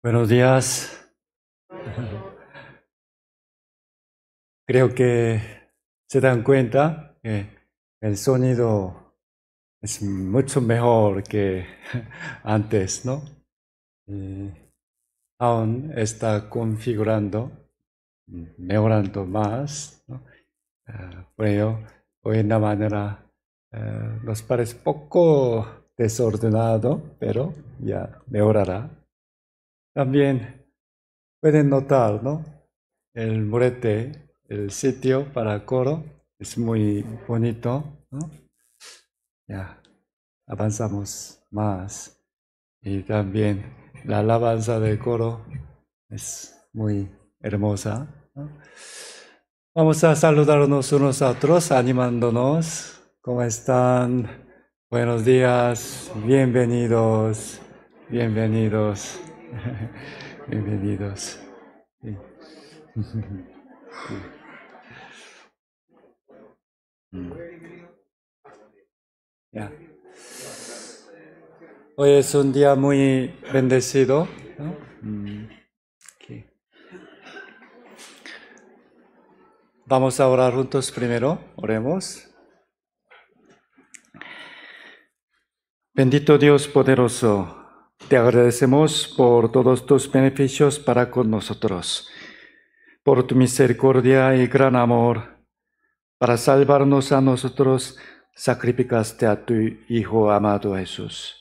Buenos días. Creo que se dan cuenta que el sonido es mucho mejor que antes, ¿no? aún está configurando, mejorando más, ¿no? Eh, por ello, hoy en la manera nos eh, parece poco desordenado, pero ya mejorará. También pueden notar, El murete, el sitio para coro, es muy bonito, Ya, avanzamos más. Y también la alabanza del coro es muy hermosa. Vamos a saludarnos unos a otros, animándonos. ¿Cómo están? Buenos días, bienvenidos, bienvenidos. Bienvenidos. Hoy es un día muy bendecido. Mm, Vamos a orar juntos primero, oremos. Bendito Dios poderoso. Te agradecemos por todos tus beneficios para con nosotros, por tu misericordia y gran amor. Para salvarnos a nosotros, sacrificaste a tu Hijo amado Jesús,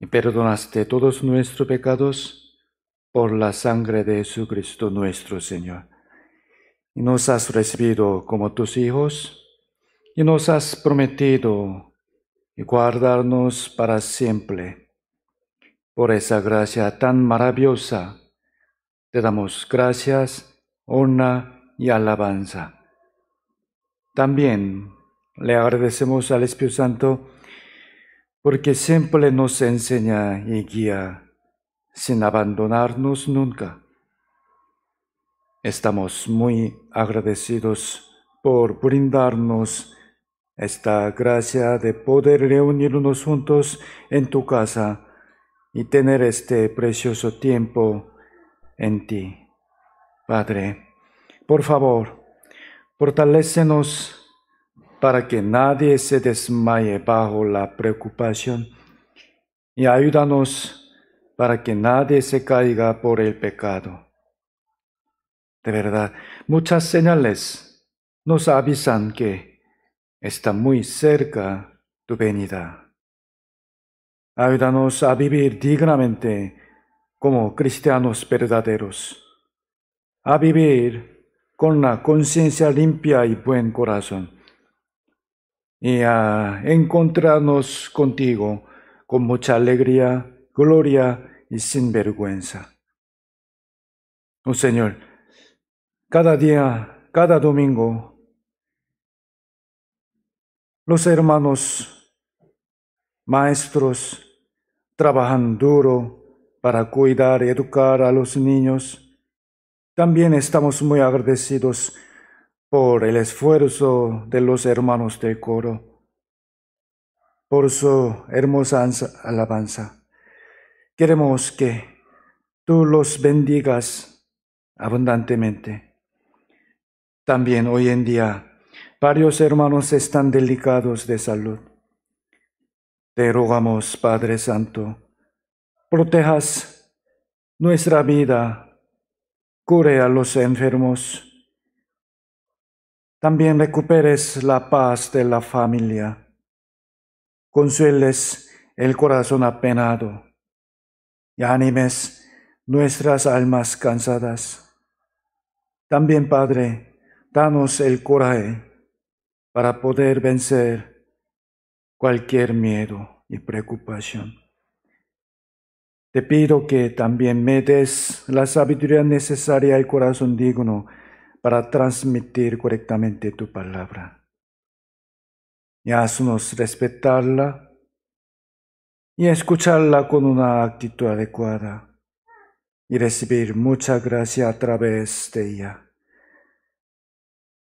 y perdonaste todos nuestros pecados por la sangre de Jesucristo nuestro Señor. Y nos has recibido como tus hijos, y nos has prometido y guardarnos para siempre por esa gracia tan maravillosa. Te damos gracias, honra y alabanza. También le agradecemos al Espíritu Santo porque siempre nos enseña y guía sin abandonarnos nunca. Estamos muy agradecidos por brindarnos esta gracia de poder reunirnos juntos en tu casa y tener este precioso tiempo en ti. Padre, por favor, fortalecenos para que nadie se desmaye bajo la preocupación y ayúdanos para que nadie se caiga por el pecado. De verdad, muchas señales nos avisan que está muy cerca tu venida. Ayúdanos a vivir dignamente como cristianos verdaderos, a vivir con la conciencia limpia y buen corazón, y a encontrarnos contigo con mucha alegría, gloria y sin vergüenza. Oh Señor, cada día, cada domingo, los hermanos maestros trabajan duro para cuidar y educar a los niños. También estamos muy agradecidos por el esfuerzo de los hermanos de coro, por su hermosa alabanza. Queremos que tú los bendigas abundantemente. También hoy en día varios hermanos están delicados de salud. Te rogamos, Padre Santo, protejas nuestra vida, cure a los enfermos, también recuperes la paz de la familia, consueles el corazón apenado y animes nuestras almas cansadas. También, Padre, danos el coraje para poder vencer cualquier miedo y preocupación. Te pido que también me des la sabiduría necesaria y corazón digno para transmitir correctamente tu palabra. Y haznos respetarla y escucharla con una actitud adecuada y recibir mucha gracia a través de ella.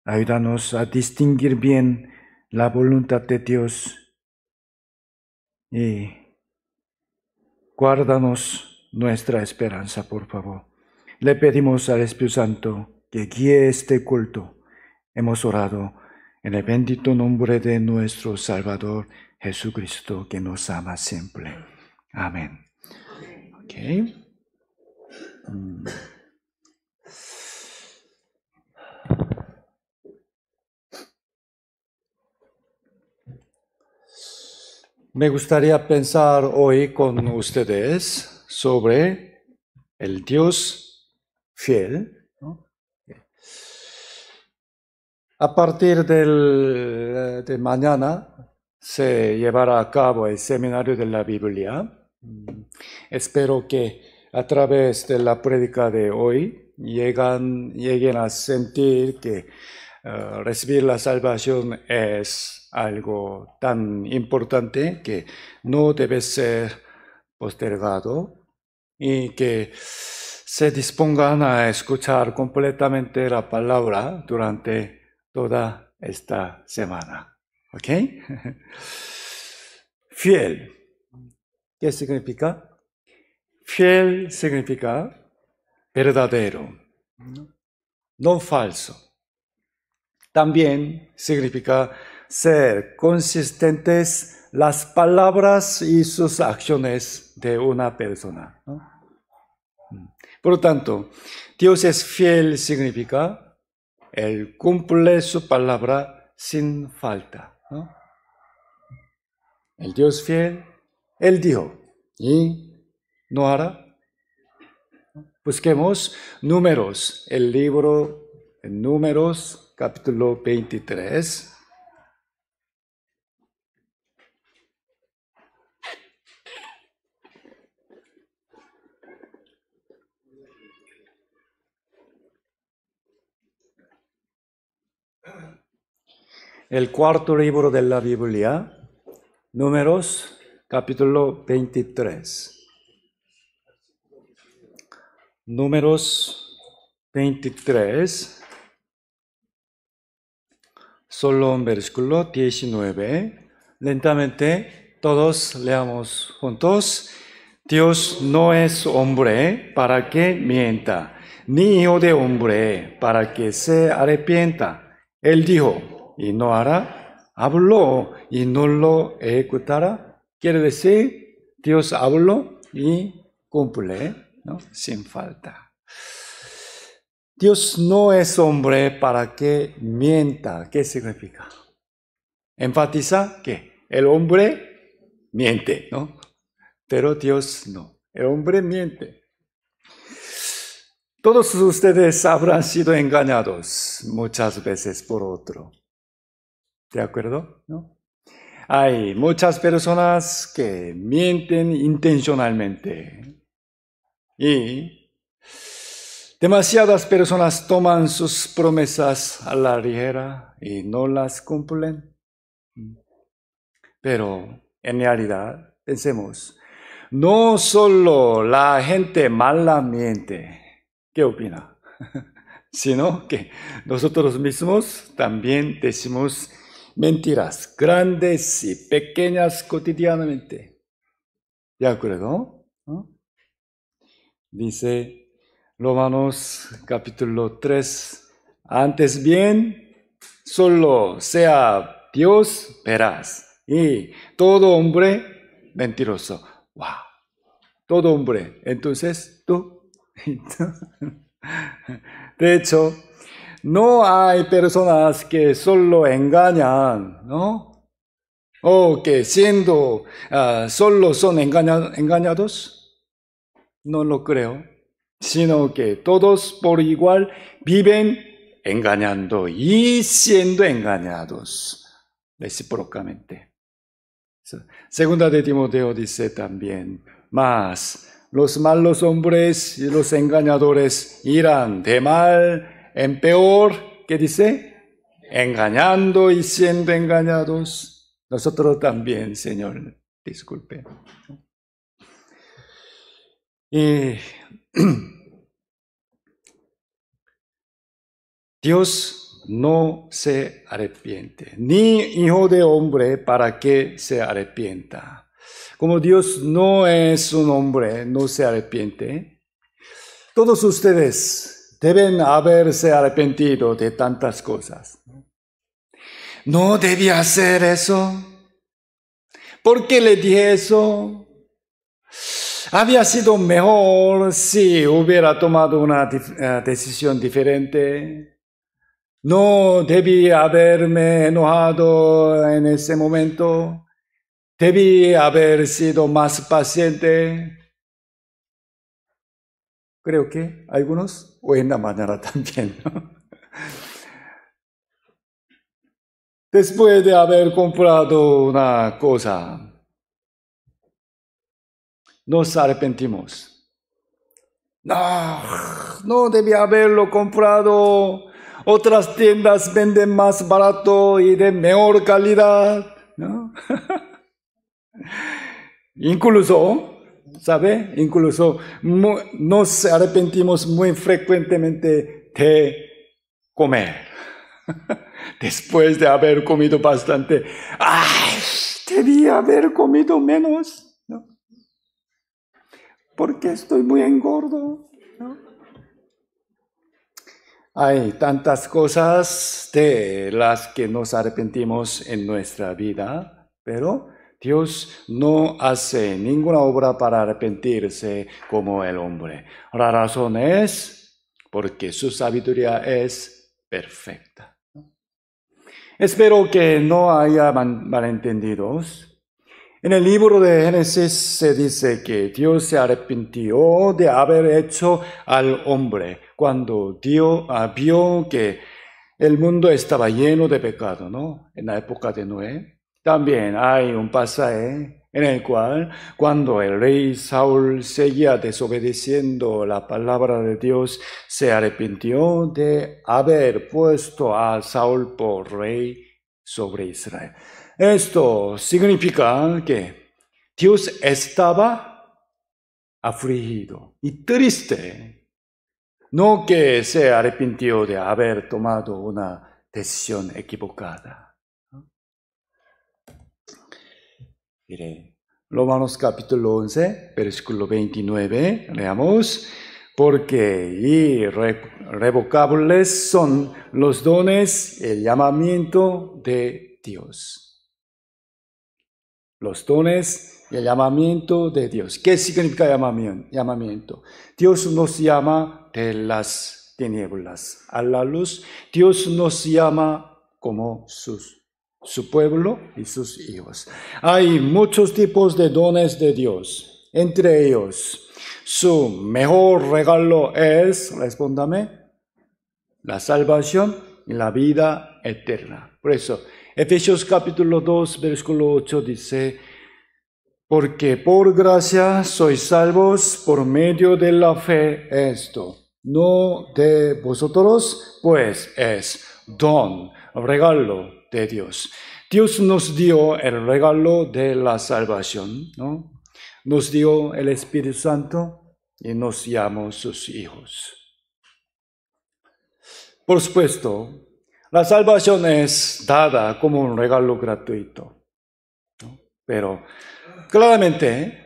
Ayúdanos a distinguir bien la voluntad de Dios y guárdanos nuestra esperanza, por favor. Le pedimos al Espíritu Santo que guíe este culto. Hemos orado en el bendito nombre de nuestro Salvador Jesucristo, que nos ama siempre. Amén. Mm. Me gustaría pensar hoy con ustedes sobre el Dios fiel. A partir eh, de mañana se llevará a cabo el seminario de la Biblia. Mm, espero que a través de la prédica de hoy lleguen a sentir que eh, recibir la salvación es algo tan importante que no debe ser postergado y que se dispongan a escuchar completamente la palabra durante toda esta semana. ¿Ok? Fiel. ¿Qué significa? Fiel significa verdadero, no falso. También significa ser consistentes las palabras y sus acciones de una persona. Por lo tanto, Dios es fiel significa el cumple su palabra sin falta. El Dios fiel, Él dijo y no hará. Busquemos números, el libro números capítulo 23. El cuarto libro de la Biblia, números capítulo 23. Números 23. Solo un versículo 19. ¿eh? Lentamente todos leamos juntos. Dios no es hombre ¿eh? para que mienta, ni hijo de hombre ¿eh? para que se arrepienta. Él dijo y no hará, habló y no lo ejecutará. Quiere decir, Dios habló y cumple, ¿no? Sin falta. Dios no es hombre para que mienta. ¿Qué significa? Enfatiza que el hombre miente, ¿no? Pero Dios no. El hombre miente. Todos ustedes habrán sido engañados muchas veces por otro. ¿De acuerdo? ¿No? Hay muchas personas que mienten intencionalmente. Y Demasiadas personas toman sus promesas a la ligera y no las cumplen. Pero en realidad, pensemos, no solo la gente mala miente, ¿qué opina? Sino que nosotros mismos también decimos mentiras grandes y pequeñas cotidianamente. ¿Ya acuerdo? Dice Romanos capítulo 3. Antes bien, solo sea Dios verás y todo hombre mentiroso. Wow. Todo hombre. Entonces, tú. De hecho, no hay personas que solo engañan, ¿no? O que siendo ah, solo son engañados. No lo creo sino que todos por igual viven engañando y siendo engañados recíprocamente. Segunda de Timoteo dice también, más los malos hombres y los engañadores irán de mal en peor, ¿qué dice? Engañando y siendo engañados. Nosotros también, Señor, disculpe. Y Dios no se arrepiente, ni hijo de hombre para que se arrepienta. Como Dios no es un hombre, no se arrepiente. Todos ustedes deben haberse arrepentido de tantas cosas. No debía hacer eso. ¿Por qué le dije eso? Había sido mejor si hubiera tomado una eh, decisión diferente. No debí haberme enojado en ese momento. Debí haber sido más paciente. Creo que algunos o en la mañana también. Después de haber comprado una cosa, nos arrepentimos. No, ah, no debía haberlo comprado. Otras tiendas venden más barato y de mejor calidad. Incluso, ¿sabe? Incluso nos arrepentimos muy frecuentemente de comer. Después de haber comido bastante, ¡ay! Debía haber comido menos porque estoy muy engordo. Hay tantas cosas de las que nos arrepentimos en nuestra vida, pero Dios no hace ninguna obra para arrepentirse como el hombre. La razón es porque su sabiduría es perfecta. Espero que no haya malentendidos en el libro de Génesis se dice que Dios se arrepintió de haber hecho al hombre cuando Dios ah, vio que el mundo estaba lleno de pecado, ¿no? En la época de Noé. También hay un pasaje en el cual cuando el rey Saúl seguía desobedeciendo la palabra de Dios, se arrepintió de haber puesto a Saúl por rey sobre Israel. Esto significa que Dios estaba afligido y triste. No que se arrepintió de haber tomado una decisión equivocada. Mire, Romanos capítulo 11, versículo 29, leamos, porque irrevocables son los dones, el llamamiento de Dios los dones y el llamamiento de Dios. ¿Qué significa llamamiento? Dios nos llama de las tinieblas a la luz. Dios nos llama como sus, su pueblo y sus hijos. Hay muchos tipos de dones de Dios. Entre ellos, su mejor regalo es, respóndame, la salvación y la vida eterna. Por eso, Efesios capítulo 2, versículo 8 dice, porque por gracia sois salvos por medio de la fe esto, no de vosotros, pues es don, regalo de Dios. Dios nos dio el regalo de la salvación, ¿no? Nos dio el Espíritu Santo y nos llamó sus hijos. Por supuesto, la salvación es dada como un regalo gratuito. Pero claramente ¿eh?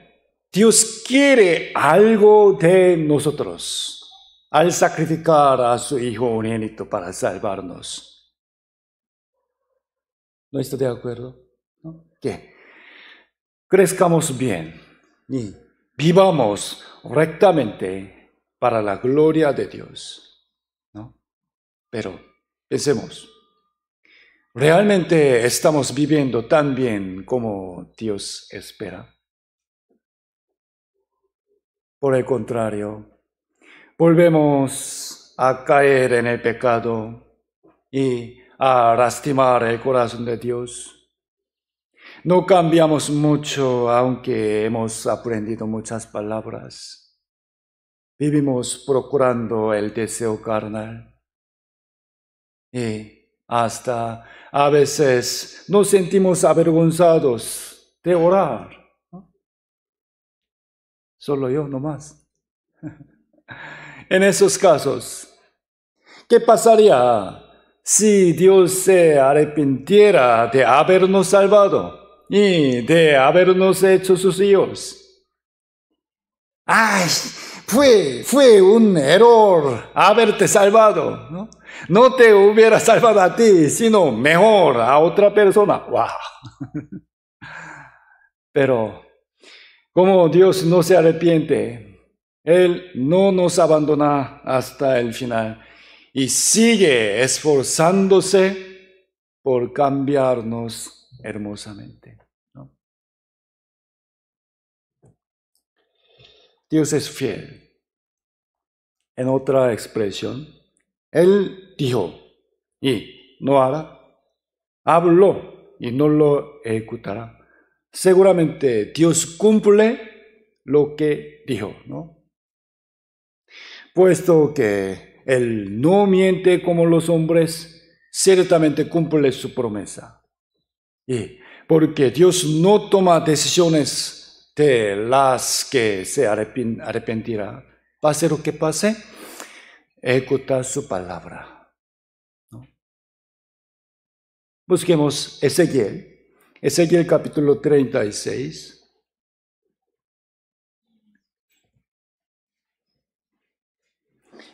Dios quiere algo de nosotros al sacrificar a su Hijo unénito para salvarnos. ¿No está de acuerdo? Que crezcamos bien y vivamos rectamente para la gloria de Dios. Pero Pensemos, ¿realmente estamos viviendo tan bien como Dios espera? Por el contrario, volvemos a caer en el pecado y a lastimar el corazón de Dios. No cambiamos mucho aunque hemos aprendido muchas palabras. Vivimos procurando el deseo carnal y hasta a veces nos sentimos avergonzados de orar. Solo yo nomás. en esos casos, ¿qué pasaría si Dios se arrepintiera de habernos salvado y de habernos hecho sus hijos? Ay, fue, fue un error haberte salvado. ¿no? no te hubiera salvado a ti, sino mejor a otra persona. ¡Wow! Pero como Dios no se arrepiente, Él no nos abandona hasta el final y sigue esforzándose por cambiarnos hermosamente. Dios es fiel. En otra expresión, Él dijo y no hará. Habló y no lo ejecutará. Seguramente Dios cumple lo que dijo, ¿no? Puesto que Él no miente como los hombres, ciertamente cumple su promesa. Y porque Dios no toma decisiones de las que se arrepentirá, pase lo que pase, escucha su palabra. Busquemos Ezequiel, Ezequiel capítulo 36.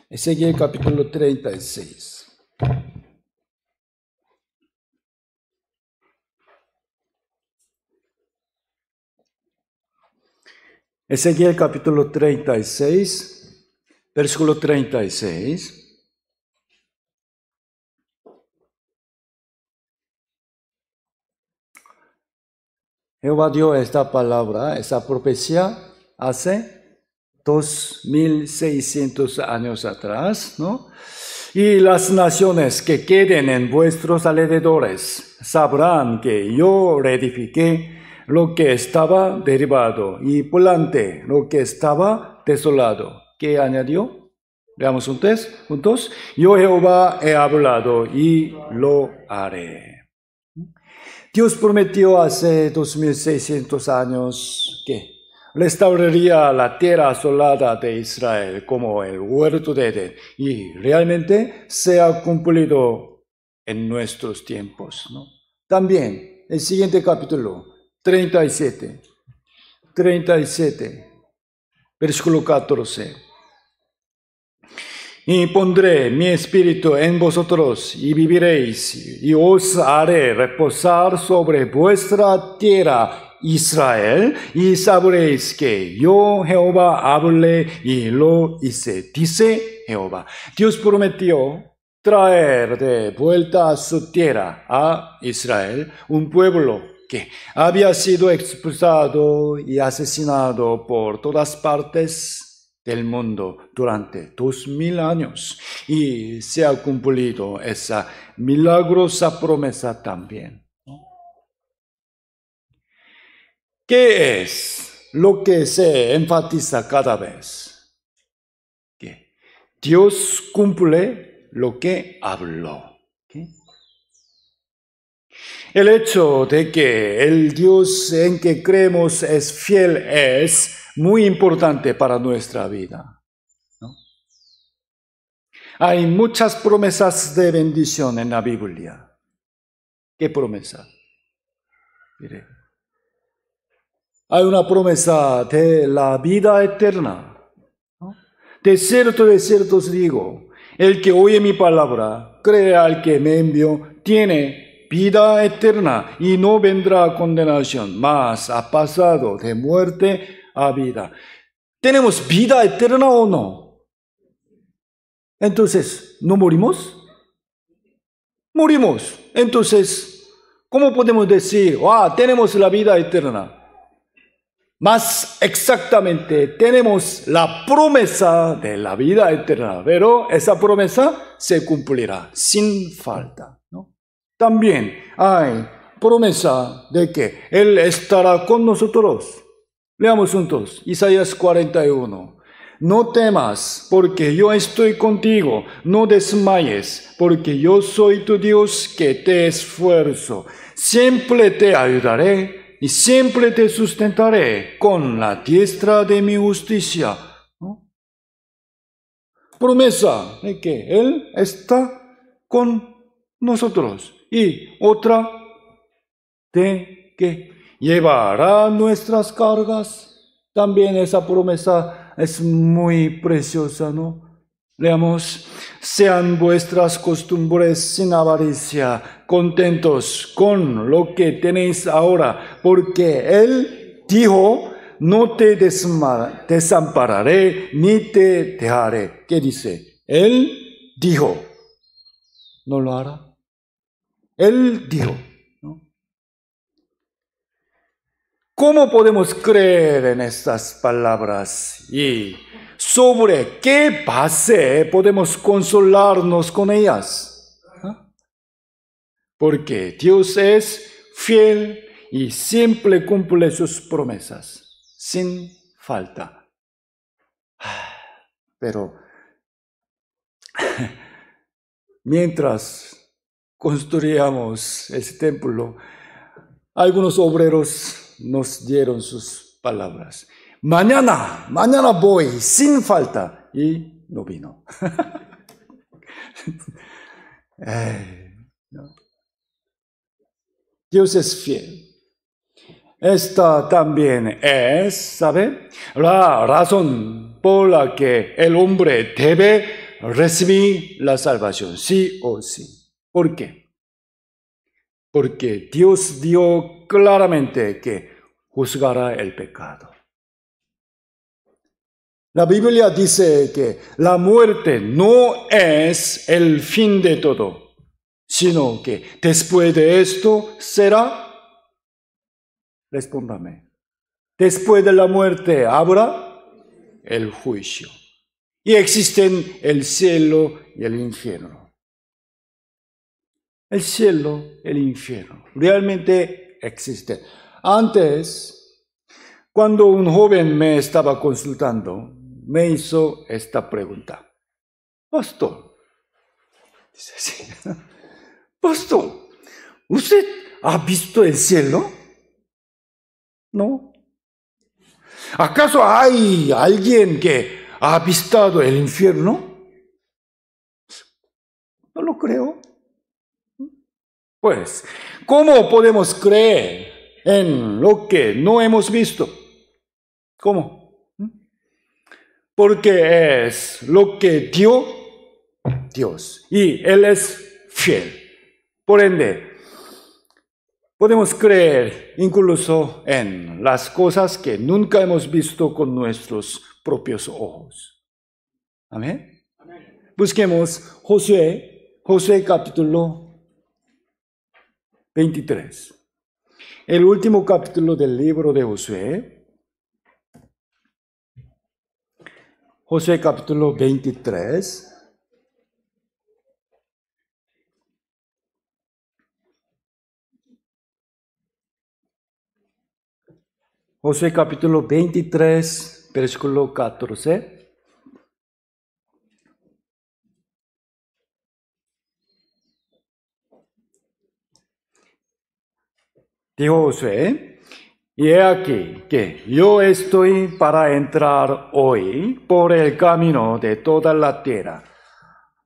Ezequiel capítulo 36. el capítulo 36, versículo 36. Jehová dio esta palabra, esta profecía, hace 2600 años atrás, ¿no? Y las naciones que queden en vuestros alrededores sabrán que yo reedifiqué lo que estaba derribado, y plante, lo que estaba desolado. ¿Qué añadió? Veamos juntos, juntos. Yo Jehová he hablado y lo haré. Dios prometió hace 2600 años que restauraría la tierra asolada de Israel como el huerto de Edén y realmente se ha cumplido en nuestros tiempos. También el siguiente capítulo 37. 37. Versículo 14. Y pondré mi espíritu en vosotros y viviréis, y os haré reposar sobre vuestra tierra Israel y sabréis que yo Jehová hablé y lo hice, dice Jehová. Dios prometió traer de vuelta a su tierra, a Israel, un pueblo que había sido expulsado y asesinado por todas partes del mundo durante dos mil años y se ha cumplido esa milagrosa promesa también. ¿Qué es lo que se enfatiza cada vez? Que Dios cumple lo que habló. El hecho de que el Dios en que creemos es fiel es muy importante para nuestra vida. Hay muchas promesas de bendición en la Biblia. ¿Qué promesa? Mire. Hay una promesa de la vida eterna. De cierto, de cierto os digo, el que oye mi palabra, cree al que me envió, tiene vida eterna y no vendrá condenación, mas ha pasado de muerte a vida. ¿Tenemos vida eterna o no? Entonces, ¿no morimos? Morimos. Entonces, ¿cómo podemos decir, ah, tenemos la vida eterna? Más exactamente, tenemos la promesa de la vida eterna, pero esa promesa se cumplirá sin falta. ¿no? también hay promesa de que Él estará con nosotros. Leamos juntos Isaías 41. No temas, porque yo estoy contigo. No desmayes, porque yo soy tu Dios que te esfuerzo. Siempre te ayudaré y siempre te sustentaré con la diestra de mi justicia. Promesa de que Él está con nosotros y otra de que llevará nuestras cargas. También esa promesa es muy preciosa, ¿no? Leamos, sean vuestras costumbres sin avaricia, contentos con lo que tenéis ahora, porque Él dijo, no te desampararé ni te dejaré. ¿Qué dice? Él dijo, ¿no lo hará? Él dio. ¿Cómo podemos creer en estas palabras? ¿Y sobre qué base podemos consolarnos con ellas? Porque Dios es fiel y siempre cumple sus promesas, sin falta. Ah, pero mientras construíamos ese templo, algunos obreros nos dieron sus palabras. Mañana, mañana voy, sin falta. Y no vino. Dios es fiel. Esta también es, ¿sabe? La razón por la que el hombre debe recibir la salvación, sí o sí. ¿Por qué? Porque Dios dio claramente que juzgará el pecado. La Biblia dice que la muerte no es el fin de todo, sino que después de esto será. Respóndame. Después de la muerte habrá el juicio. Y existen el cielo y el infierno el cielo, el infierno. Realmente existe. Antes, cuando un joven me estaba consultando, me hizo esta pregunta. Pastor, dice Pastor, ¿usted ha visto el cielo? No. ¿Acaso hay alguien que ha visto el infierno? No lo creo. Pues, ¿cómo podemos creer en lo que no hemos visto? ¿Cómo? ¿Mm? Porque es lo que dio Dios y Él es fiel. Por ende, podemos creer incluso en las cosas que nunca hemos visto con nuestros propios ojos. Amén. Busquemos Josué, Josué capítulo 23. El último capítulo del libro de Josué. Josué capítulo 23. Josué capítulo 23, versículo 14. dijo Josué, y he aquí que yo estoy para entrar hoy por el camino de toda la tierra.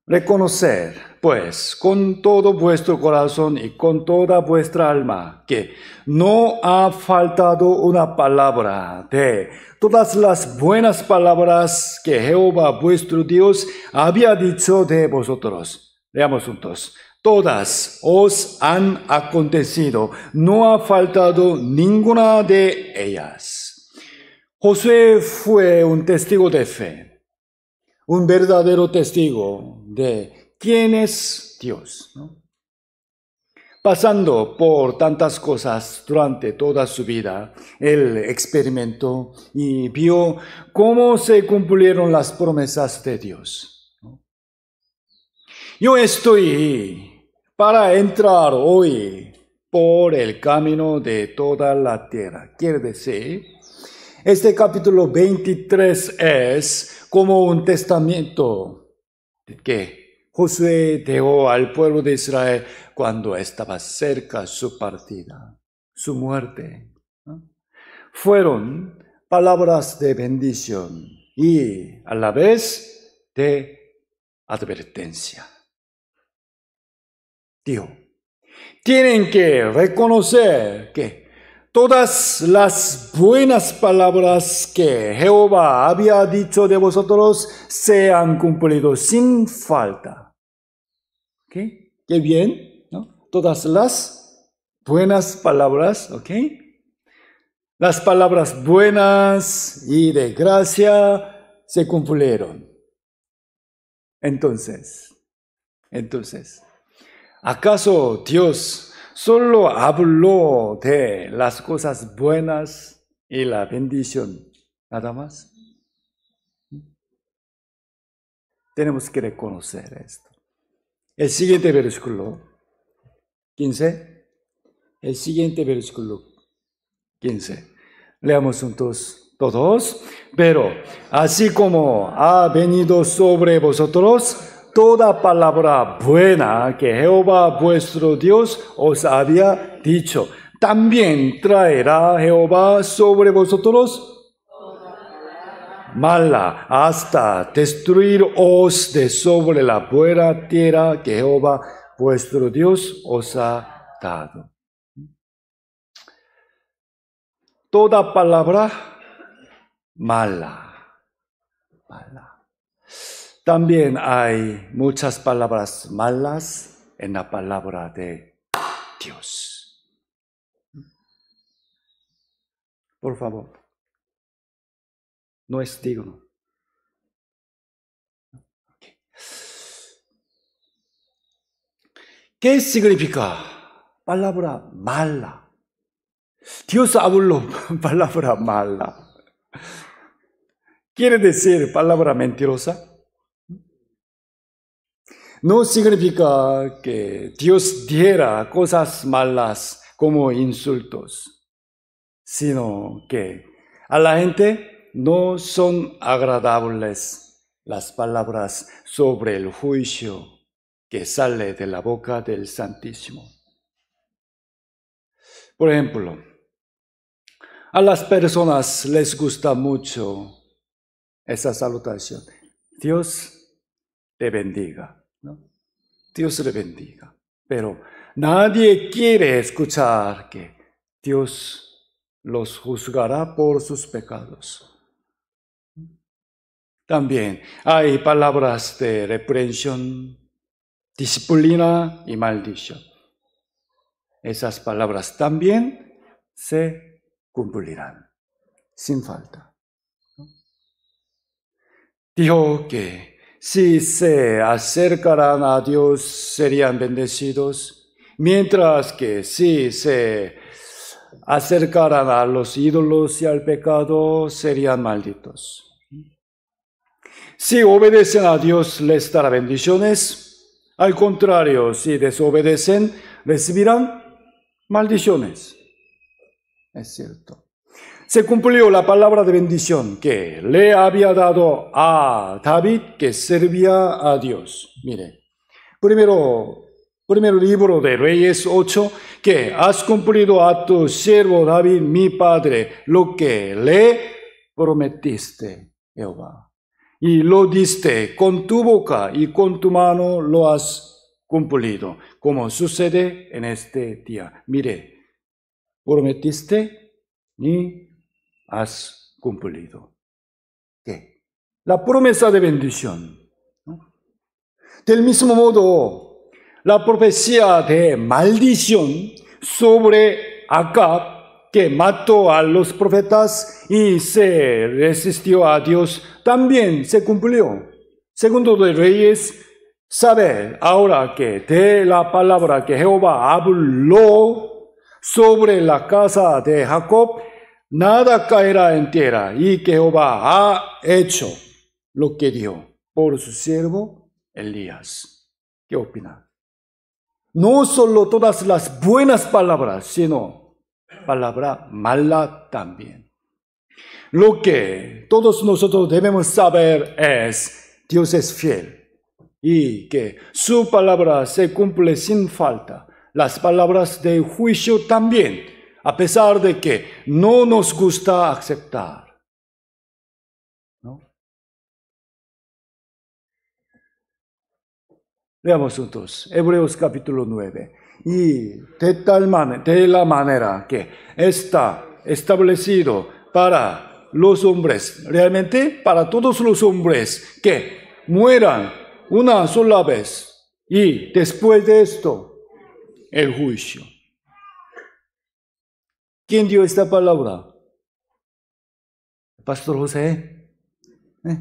Reconocer, pues, con todo vuestro corazón y con toda vuestra alma, que no ha faltado una palabra de todas las buenas palabras que Jehová vuestro Dios había dicho de vosotros. Leamos juntos todas os han acontecido, no ha faltado ninguna de ellas. José fue un testigo de fe, un verdadero testigo de quién es Dios. Pasando por tantas cosas durante toda su vida, él experimentó y vio cómo se cumplieron las promesas de Dios. Yo estoy para entrar hoy por el camino de toda la tierra. Quiere decir, este capítulo 23 es como un testamento que Josué dejó al pueblo de Israel cuando estaba cerca su partida, su muerte. Fueron palabras de bendición y a la vez de advertencia tienen que reconocer que todas las buenas palabras que Jehová había dicho de vosotros se han cumplido sin falta. ¿Ok? ¿Qué bien? ¿no? Todas las buenas palabras, ¿ok? Las palabras buenas y de gracia se cumplieron. Entonces, entonces, ¿Acaso Dios solo habló de las cosas buenas y la bendición? Nada más. Tenemos que reconocer esto. El siguiente versículo 15. El siguiente versículo 15. Leamos juntos todos. Pero así como ha venido sobre vosotros toda palabra buena que Jehová vuestro Dios os había dicho. También traerá Jehová sobre vosotros mala hasta destruiros de sobre la buena tierra que Jehová vuestro Dios os ha dado. Toda palabra mala, mala. También hay muchas palabras malas en la palabra de Dios. Por favor, no es digno. ¿Qué significa palabra mala? Dios habló palabra mala. Quiere decir palabra mentirosa. No significa que Dios diera cosas malas como insultos, sino que a la gente no son agradables las palabras sobre el juicio que sale de la boca del Santísimo. Por ejemplo, a las personas les gusta mucho esa salutación. Dios te bendiga. Dios le bendiga. Pero nadie quiere escuchar que Dios los juzgará por sus pecados. También hay palabras de reprensión, disciplina y maldición. Esas palabras también se cumplirán sin falta. Dijo que si se acercaran a Dios serían bendecidos, mientras que si se acercaran a los ídolos y al pecado serían malditos. Si obedecen a Dios les dará bendiciones, al contrario, si desobedecen recibirán maldiciones. Es cierto se cumplió la palabra de bendición que le había dado a David que servía a Dios. Mire, primero, primer libro de Reyes 8, que has cumplido a tu siervo David, mi padre, lo que le prometiste, Jehová. Y lo diste con tu boca y con tu mano lo has cumplido, como sucede en este día. Mire, prometiste ni has cumplido. ¿Qué? La promesa de bendición. Del mismo modo, la profecía de maldición sobre Acab, que mató a los profetas y se resistió a Dios, también se cumplió. Segundo de Reyes, sabe ahora que de la palabra que Jehová habló sobre la casa de Jacob, nada caerá en tierra. Y Jehová ha hecho lo que dio por su siervo Elías. ¿Qué opina? No solo todas las buenas palabras, sino palabra mala también. Lo que todos nosotros debemos saber es Dios es fiel y que su palabra se cumple sin falta. Las palabras de juicio también a pesar de que no nos gusta aceptar. ¿No? Veamos juntos, Hebreos capítulo 9. Y de tal manera, de la manera que está establecido para los hombres, realmente para todos los hombres que mueran una sola vez y después de esto el juicio. ¿Quién dio esta palabra? pastor José.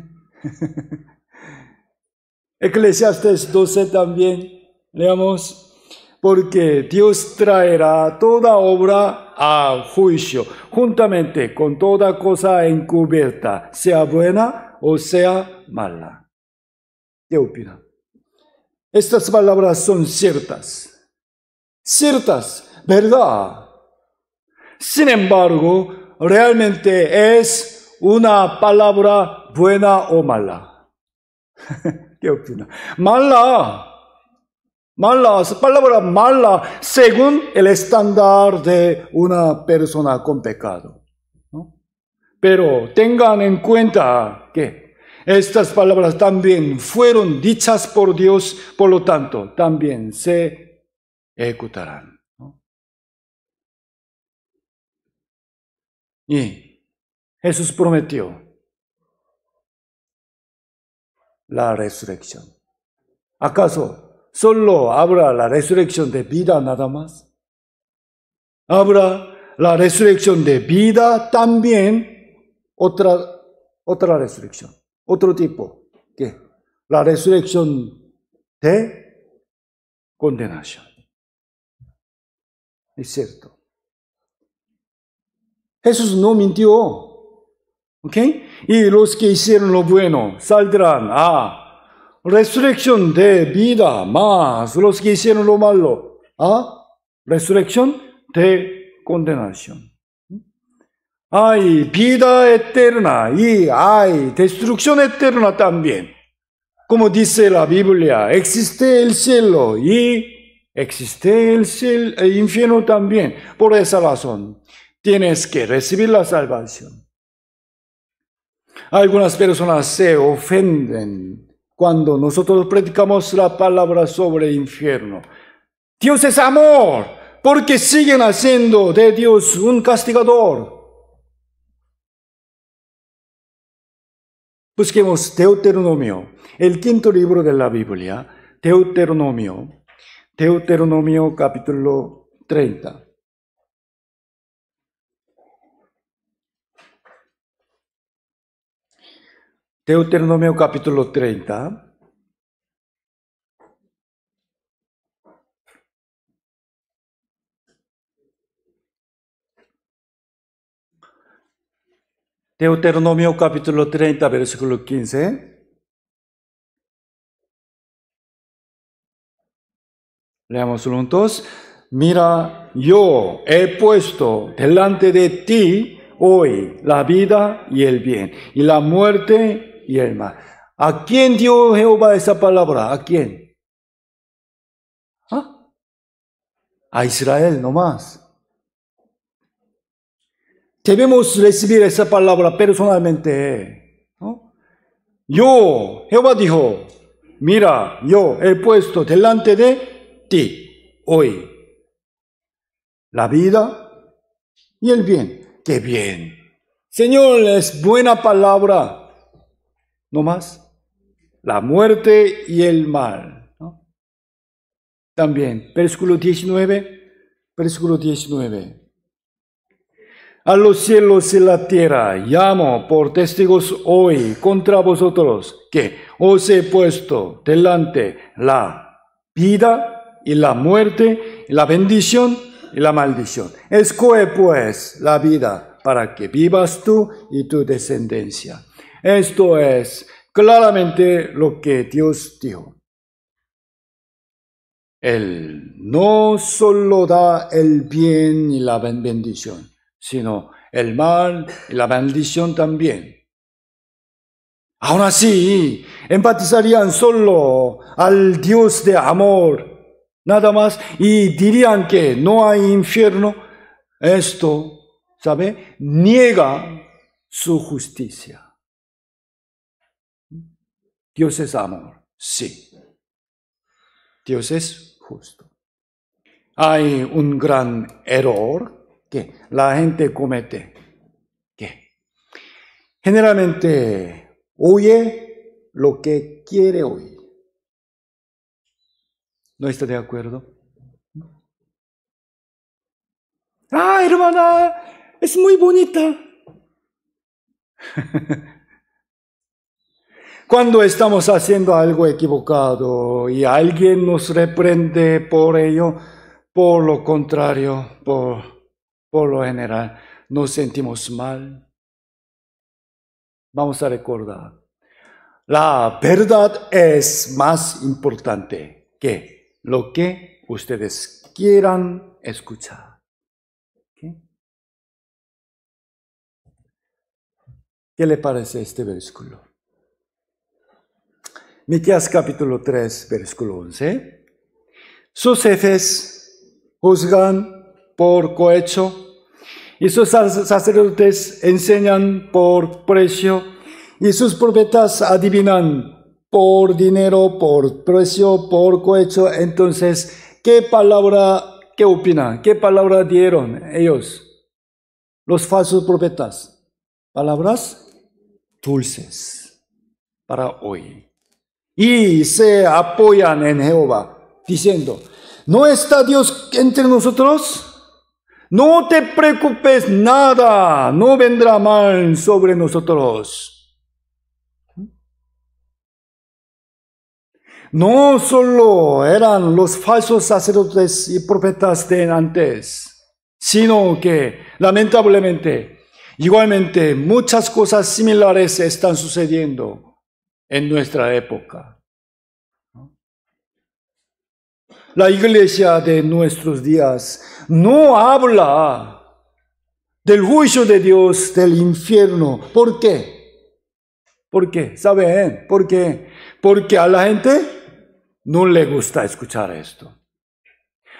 Eclesiastes 12 también, leamos, porque Dios traerá toda obra a juicio, juntamente con toda cosa encubierta, sea buena o sea mala. ¿Qué opina? Estas palabras son ciertas, ciertas, verdad sin embargo, realmente es una palabra buena o mala. Qué opina? Mala. Mala, es palabra mala según el estándar de una persona con pecado. Pero tengan en cuenta que estas palabras también fueron dichas por Dios, por lo tanto, también se ejecutarán. Y Jesús prometió la resurrección. ¿Acaso solo habrá la resurrección de vida nada más? Habrá la resurrección de vida también otra, otra resurrección, otro tipo, que la resurrección de condenación. Es cierto. Jesús no mintió. ¿Ok? Y los que hicieron lo bueno saldrán a resurrección de vida, más los que hicieron lo malo a resurrección de condenación. Hay vida eterna y hay destrucción eterna también. Como dice la Biblia, existe el cielo y existe el, cielo, el infierno también. Por esa razón, tienes que recibir la salvación. Algunas personas se ofenden cuando nosotros predicamos la palabra sobre el infierno. Dios es amor, porque siguen haciendo de Dios un castigador. Busquemos Deuteronomio, el quinto libro de la Biblia, Deuteronomio, Deuteronomio capítulo 30. Deuteronomio capítulo 30. Deuteronomio capítulo 30, versículo 15. Leamos juntos. Mira, yo he puesto delante de ti hoy la vida y el bien, y la muerte y el mal. ¿A quién dio Jehová esa palabra? ¿A quién? ¿Ah? A Israel nomás. Debemos recibir esa palabra personalmente. Yo, Jehová dijo, mira, yo he puesto delante de ti hoy la vida y el bien. ¡Qué bien! Señor, es buena palabra no más. La muerte y el mal. También, versículo 19, versículo 19. A los cielos y la tierra llamo por testigos hoy contra vosotros que os he puesto delante la vida y la muerte, la bendición y la maldición. Escoe pues la vida para que vivas tú y tu descendencia. Esto es claramente lo que Dios dijo. Él no solo da el bien y la bendición, sino el mal y la bendición también. Aún así, empatizarían solo al Dios de amor, nada más, y dirían que no hay infierno. Esto, ¿sabe? Niega su justicia. Dios es amor, sí. Dios es justo. Hay un gran error que la gente comete. que Generalmente oye lo que quiere oír. ¿No está de acuerdo? Ah, hermana, es muy bonita. Cuando estamos haciendo algo equivocado y alguien nos reprende por ello, por lo contrario, por, lo general, nos sentimos mal. Vamos a recordar, la verdad es más importante que lo que ustedes quieran escuchar. ¿Qué le parece este versículo? Miqueas capítulo 3, versículo 11. Sus jefes juzgan por cohecho y sus sacerdotes enseñan por precio y sus profetas adivinan por dinero, por precio, por cohecho. Entonces, ¿qué palabra, qué opina? ¿Qué palabra dieron ellos? Los falsos profetas. Palabras dulces para hoy y se apoyan en Jehová, diciendo, ¿no está Dios entre nosotros? No te preocupes nada, no vendrá mal sobre nosotros. No solo eran los falsos sacerdotes y profetas de antes, sino que lamentablemente igualmente muchas cosas similares están sucediendo en nuestra época. La iglesia de nuestros días no habla del juicio de Dios del infierno. ¿Por qué? ¿Por qué? ¿Saben? Eh? ¿Por qué? Porque a la gente no le gusta escuchar esto.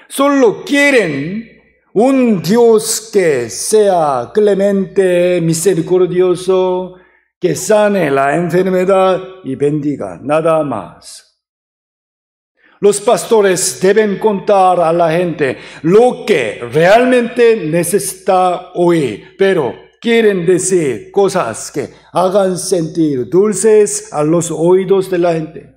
Solo quieren un Dios que sea clemente, misericordioso, que sane la enfermedad y bendiga, nada más. Los pastores deben contar a la gente lo que realmente necesita oír, pero quieren decir cosas que hagan sentir dulces a los oídos de la gente.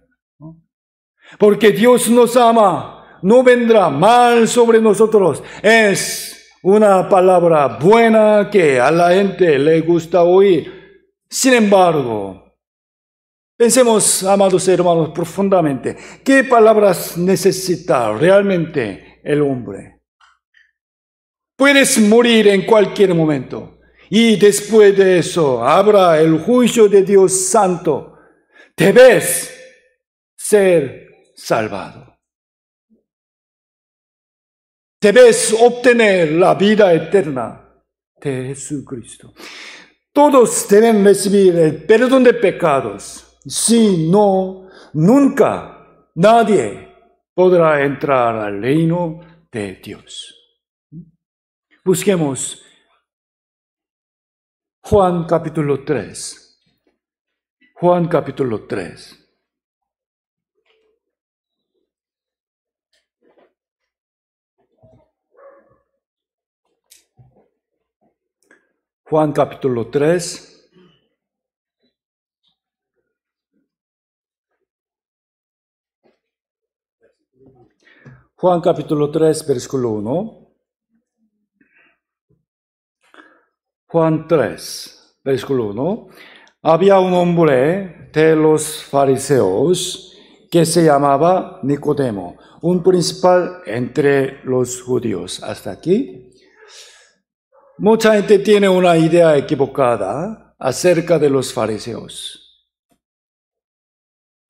Porque Dios nos ama, no vendrá mal sobre nosotros. Es una palabra buena que a la gente le gusta oír sin embargo, pensemos, amados hermanos, profundamente, ¿qué palabras necesita realmente el hombre? Puedes morir en cualquier momento y después de eso habrá el juicio de Dios Santo. Debes ser salvado. Debes obtener la vida eterna de Jesucristo. Todos deben recibir el perdón de pecados. Si no, nunca nadie podrá entrar al reino de Dios. Busquemos Juan capítulo 3. Juan capítulo 3. Juan capítulo 3. Juan capítulo 3, versículo 1. Juan 3, versículo 1. Había un hombre de los fariseos que se llamaba Nicodemo, un principal entre los judíos. Hasta aquí. Mucha gente tiene una idea equivocada acerca de los fariseos.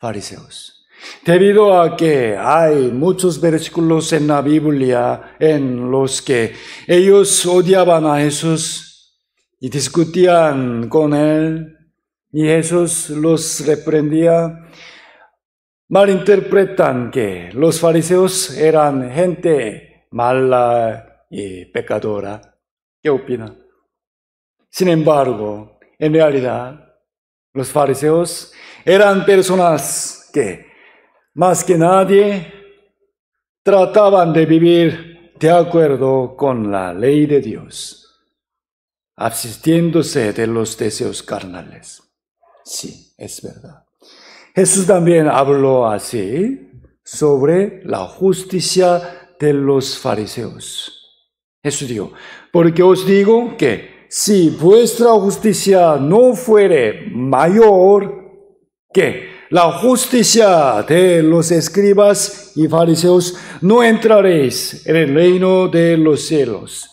Fariseos. Debido a que hay muchos versículos en la Biblia en los que ellos odiaban a Jesús y discutían con él y Jesús los reprendía, malinterpretan que los fariseos eran gente mala y pecadora ¿Qué opina? Sin embargo, en realidad, los fariseos eran personas que, más que nadie, trataban de vivir de acuerdo con la ley de Dios, abstiéndose de los deseos carnales. Sí, es verdad. Jesús también habló así sobre la justicia de los fariseos. Jesús dijo, porque os digo que si vuestra justicia no fuere mayor que la justicia de los escribas y fariseos, no entraréis en el reino de los cielos.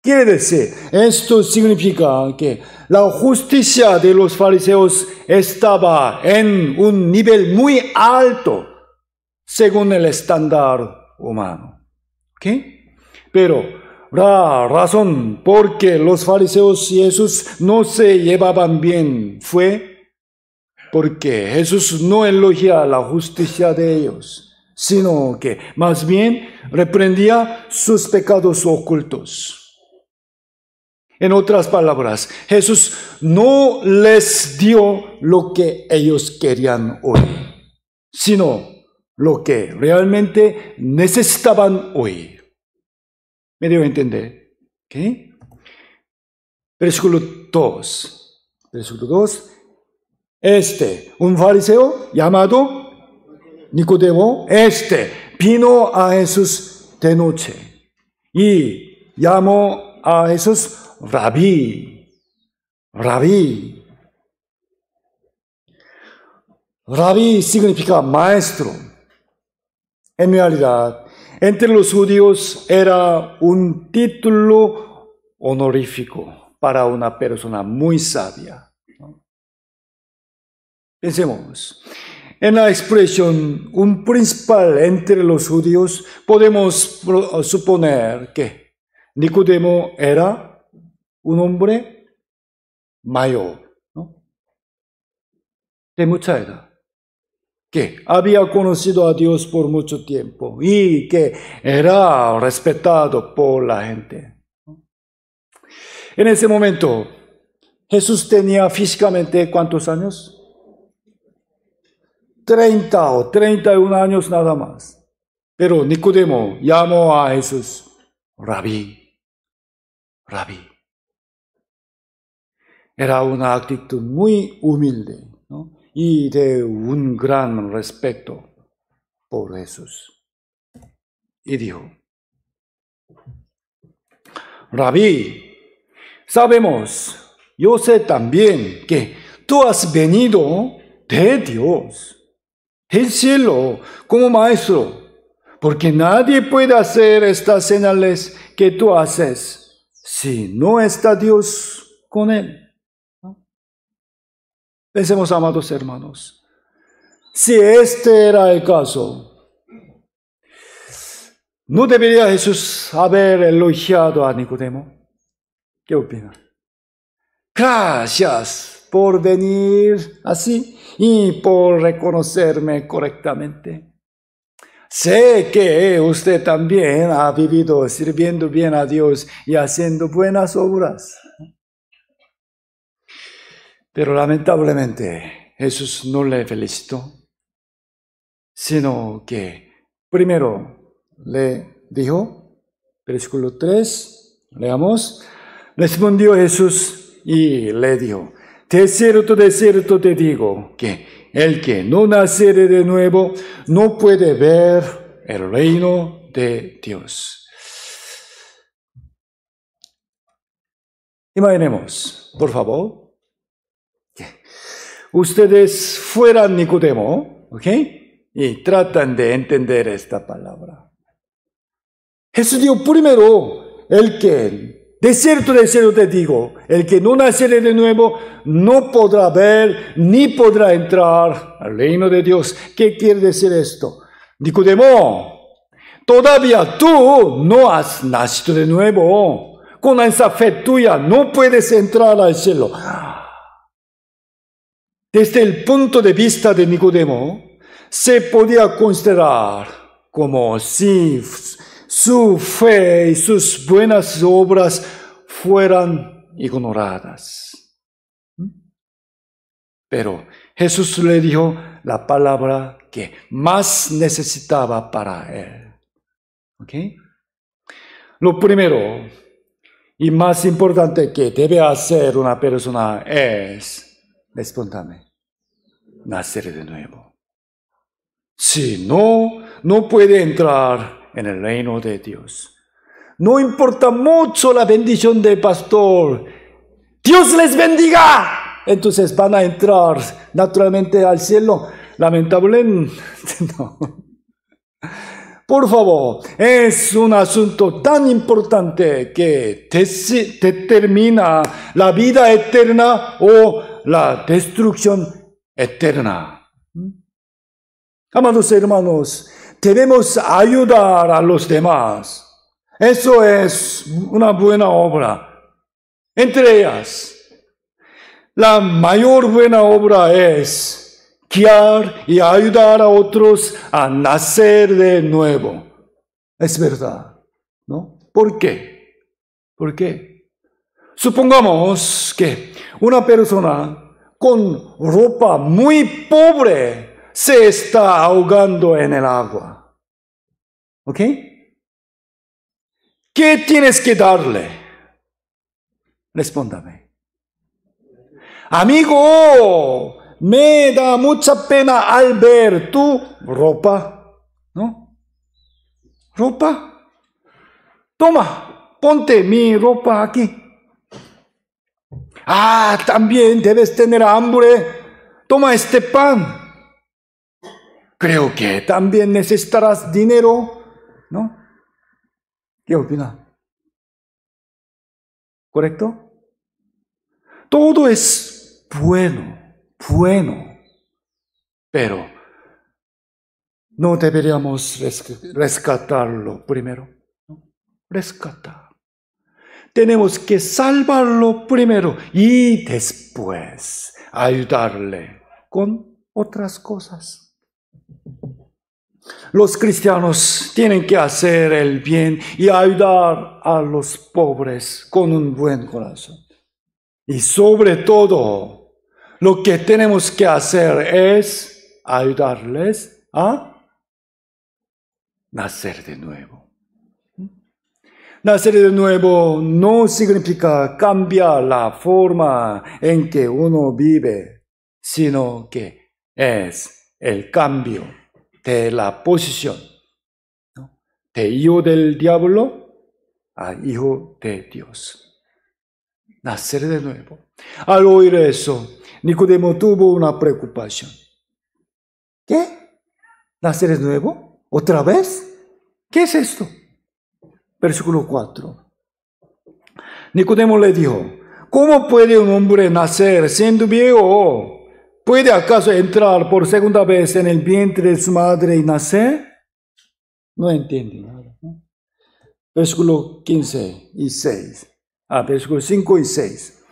Quiere decir, esto significa que la justicia de los fariseos estaba en un nivel muy alto según el estándar humano. Pero la razón porque los fariseos y Jesús no se llevaban bien fue porque Jesús no elogia la justicia de ellos, sino que más bien reprendía sus pecados ocultos. En otras palabras, Jesús no les dio lo que ellos querían hoy, sino lo que realmente necesitaban hoy. Me debo entender. qué Versículo 2. Versículo 2. Este, un fariseo llamado Nicodemo, este vino a Jesús de noche y llamó a Jesús rabí, rabí. Rabí significa maestro. En realidad, entre los judíos era un título honorífico para una persona muy sabia. Pensemos, en la expresión un principal entre los judíos podemos suponer que Nicodemo era un hombre mayor, de mucha edad que había conocido a Dios por mucho tiempo y que era respetado por la gente. En ese momento, Jesús tenía físicamente cuántos años? 30 o 31 años nada más. Pero Nicodemo llamó a Jesús, rabí, rabí. Era una actitud muy humilde. ¿no? y de un gran respeto por Jesús. Y dijo, Rabí, sabemos, yo sé también que tú has venido de Dios, el cielo, como maestro, porque nadie puede hacer estas señales que tú haces si no está Dios con él. Pensemos, amados hermanos, si este era el caso, ¿no debería Jesús haber elogiado a Nicodemo? ¿Qué opina? Gracias por venir así y por reconocerme correctamente. Sé que usted también ha vivido sirviendo bien a Dios y haciendo buenas obras. Pero lamentablemente Jesús no le felicitó, sino que primero le dijo, versículo 3, leamos, respondió Jesús y le dijo, de cierto, de cierto te digo que el que no naciere de nuevo no puede ver el reino de Dios. Imaginemos, por favor, ustedes fueran Nicodemo, ¿ok? Y tratan de entender esta palabra. Jesús dijo primero, el que, de cierto, de cierto te digo, el que no naciere de nuevo, no podrá ver ni podrá entrar al reino de Dios. ¿Qué quiere decir esto? Nicodemo, todavía tú no has nacido de nuevo. Con esa fe tuya no puedes entrar al cielo. Desde el punto de vista de Nicodemo, se podía considerar como si su fe y sus buenas obras fueran ignoradas. ¿Mm? Pero Jesús le dijo la palabra que más necesitaba para él. Lo primero y más importante que debe hacer una persona es Respóndame, nacer de nuevo. Si no, no puede entrar en el reino de Dios. No importa mucho la bendición del pastor. Dios les bendiga. Entonces van a entrar naturalmente al cielo. Lamentablemente, no. Por favor, es un asunto tan importante que te determina la vida eterna o la destrucción eterna. ¿Mm? Amados hermanos, debemos ayudar a los demás. Eso es una buena obra. Entre ellas, la mayor buena obra es guiar y ayudar a otros a nacer de nuevo. Es verdad, ¿no? ¿Por qué? ¿Por qué? Supongamos que una persona con ropa muy pobre se está ahogando en el agua. ¿Ok? ¿Qué tienes que darle? Respóndame. Amigo, me da mucha pena al ver tu ropa, ¿no? Ropa. Toma, ponte mi ropa aquí. Ah, también debes tener hambre. Toma este pan. Creo que también necesitarás dinero, ¿no? ¿Qué opina? ¿Correcto? Todo es bueno, bueno, pero no deberíamos rescatarlo primero. Rescatar tenemos que salvarlo primero y después ayudarle con otras cosas. Los cristianos tienen que hacer el bien y ayudar a los pobres con un buen corazón. Y sobre todo, lo que tenemos que hacer es ayudarles a nacer de nuevo. Nacer de nuevo no significa cambiar la forma en que uno vive, sino que es el cambio de la posición de hijo del diablo a hijo de Dios. Nacer de nuevo. Al oír eso, Nicodemo tuvo una preocupación. ¿Qué? ¿Nacer de nuevo? ¿Otra vez? ¿Qué es esto? Versículo 4. Nicodemo le dijo, ¿cómo puede un hombre nacer siendo viejo? ¿Puede acaso entrar por segunda vez en el vientre de su madre y nacer? No entiende nada. Versículo 15 y 6. Ah, versículo 5 y 6.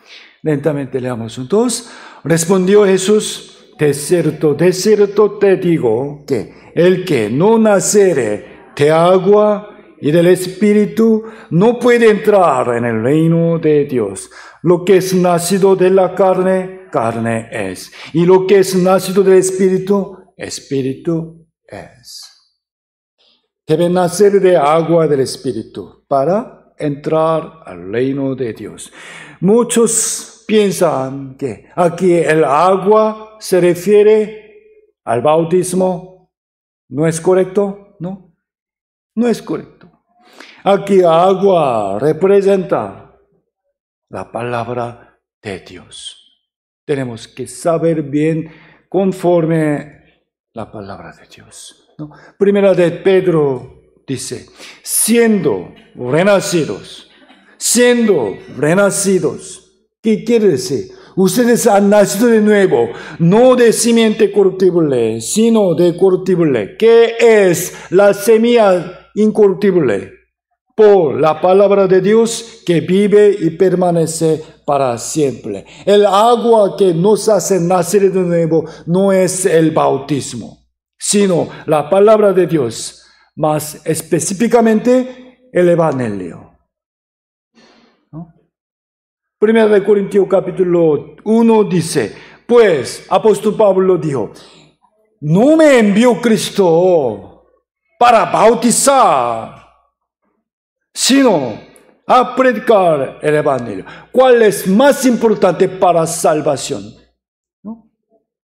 Lentamente leamos juntos. Respondió Jesús, de cierto, de cierto te digo que el que no nacere de agua y del Espíritu no puede entrar en el reino de Dios. Lo que es nacido de la carne, carne es. Y lo que es nacido del Espíritu, Espíritu es. Debe nacer de agua del Espíritu para entrar al reino de Dios. Muchos piensan que aquí el agua se refiere al bautismo. ¿No es correcto? No. No es correcto. Aquí agua representa la palabra de Dios. Tenemos que saber bien conforme la palabra de Dios. ¿no? Primera de Pedro dice, siendo renacidos, siendo renacidos. ¿Qué quiere decir? Ustedes han nacido de nuevo, no de simiente corruptible, sino de corruptible, ¿Qué es la semilla incorruptible por la palabra de Dios que vive y permanece para siempre. El agua que nos hace nacer de nuevo no es el bautismo, sino la palabra de Dios, más específicamente el Evangelio. ¿No? Primera de Corintios capítulo 1 dice, pues apóstol Pablo dijo, no me envió Cristo para bautizar sino a predicar el Evangelio. ¿Cuál es más importante para salvación?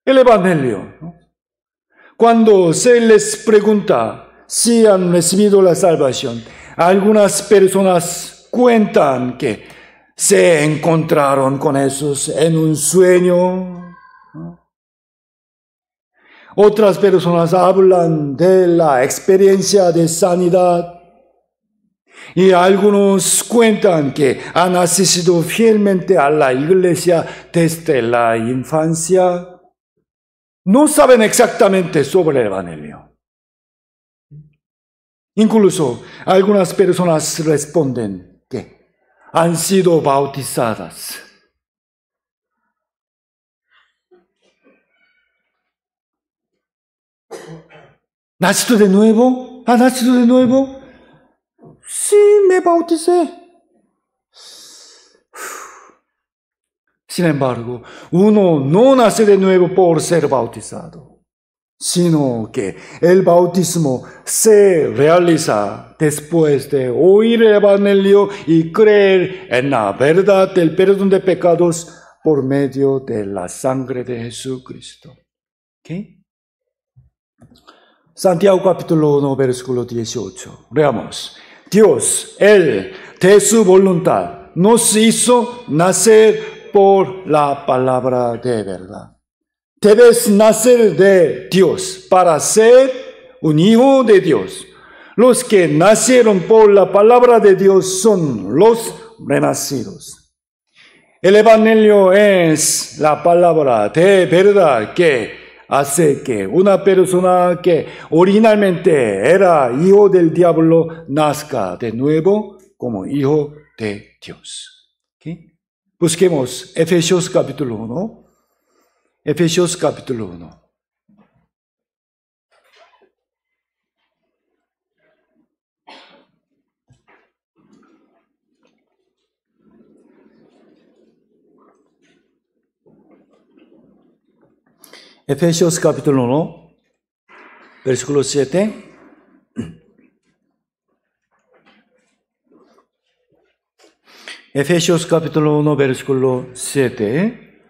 El Evangelio. Cuando se les pregunta si han recibido la salvación, algunas personas cuentan que se encontraron con Jesús en un sueño. Otras personas hablan de la experiencia de sanidad y algunos cuentan que han asistido fielmente a la iglesia desde la infancia. No saben exactamente sobre el Evangelio. Incluso algunas personas responden que han sido bautizadas. ¿Nacido de nuevo? ¿Ha nacido de nuevo? Sí, me bauticé. Sin embargo, uno no nace de nuevo por ser bautizado, sino que el bautismo se realiza después de oír el Evangelio y creer en la verdad del perdón de pecados por medio de la sangre de Jesucristo. ¿Qué? Santiago capítulo 1, versículo 18. Veamos. Dios, Él, de su voluntad, nos hizo nacer por la palabra de verdad. Debes nacer de Dios para ser un hijo de Dios. Los que nacieron por la palabra de Dios son los renacidos. El Evangelio es la palabra de verdad que hace que una persona que originalmente era hijo del diablo nazca de nuevo como hijo de Dios. Busquemos Efesios capítulo 1. Efesios capítulo 1. Efesios capítulo 1, versículo 7. Efesios capítulo 1, versículo 7.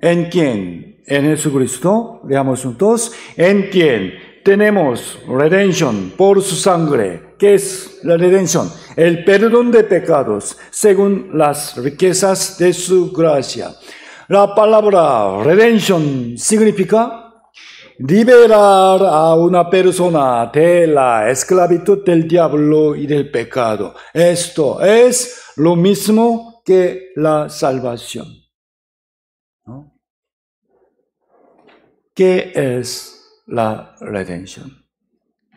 En quien, en Jesucristo, Veamos juntos, en quien tenemos redención por su sangre. ¿Qué es la redención? El perdón de pecados según las riquezas de su gracia la palabra redención significa liberar a una persona de la esclavitud del diablo y del pecado. Esto es lo mismo que la salvación. ¿Qué es la redención?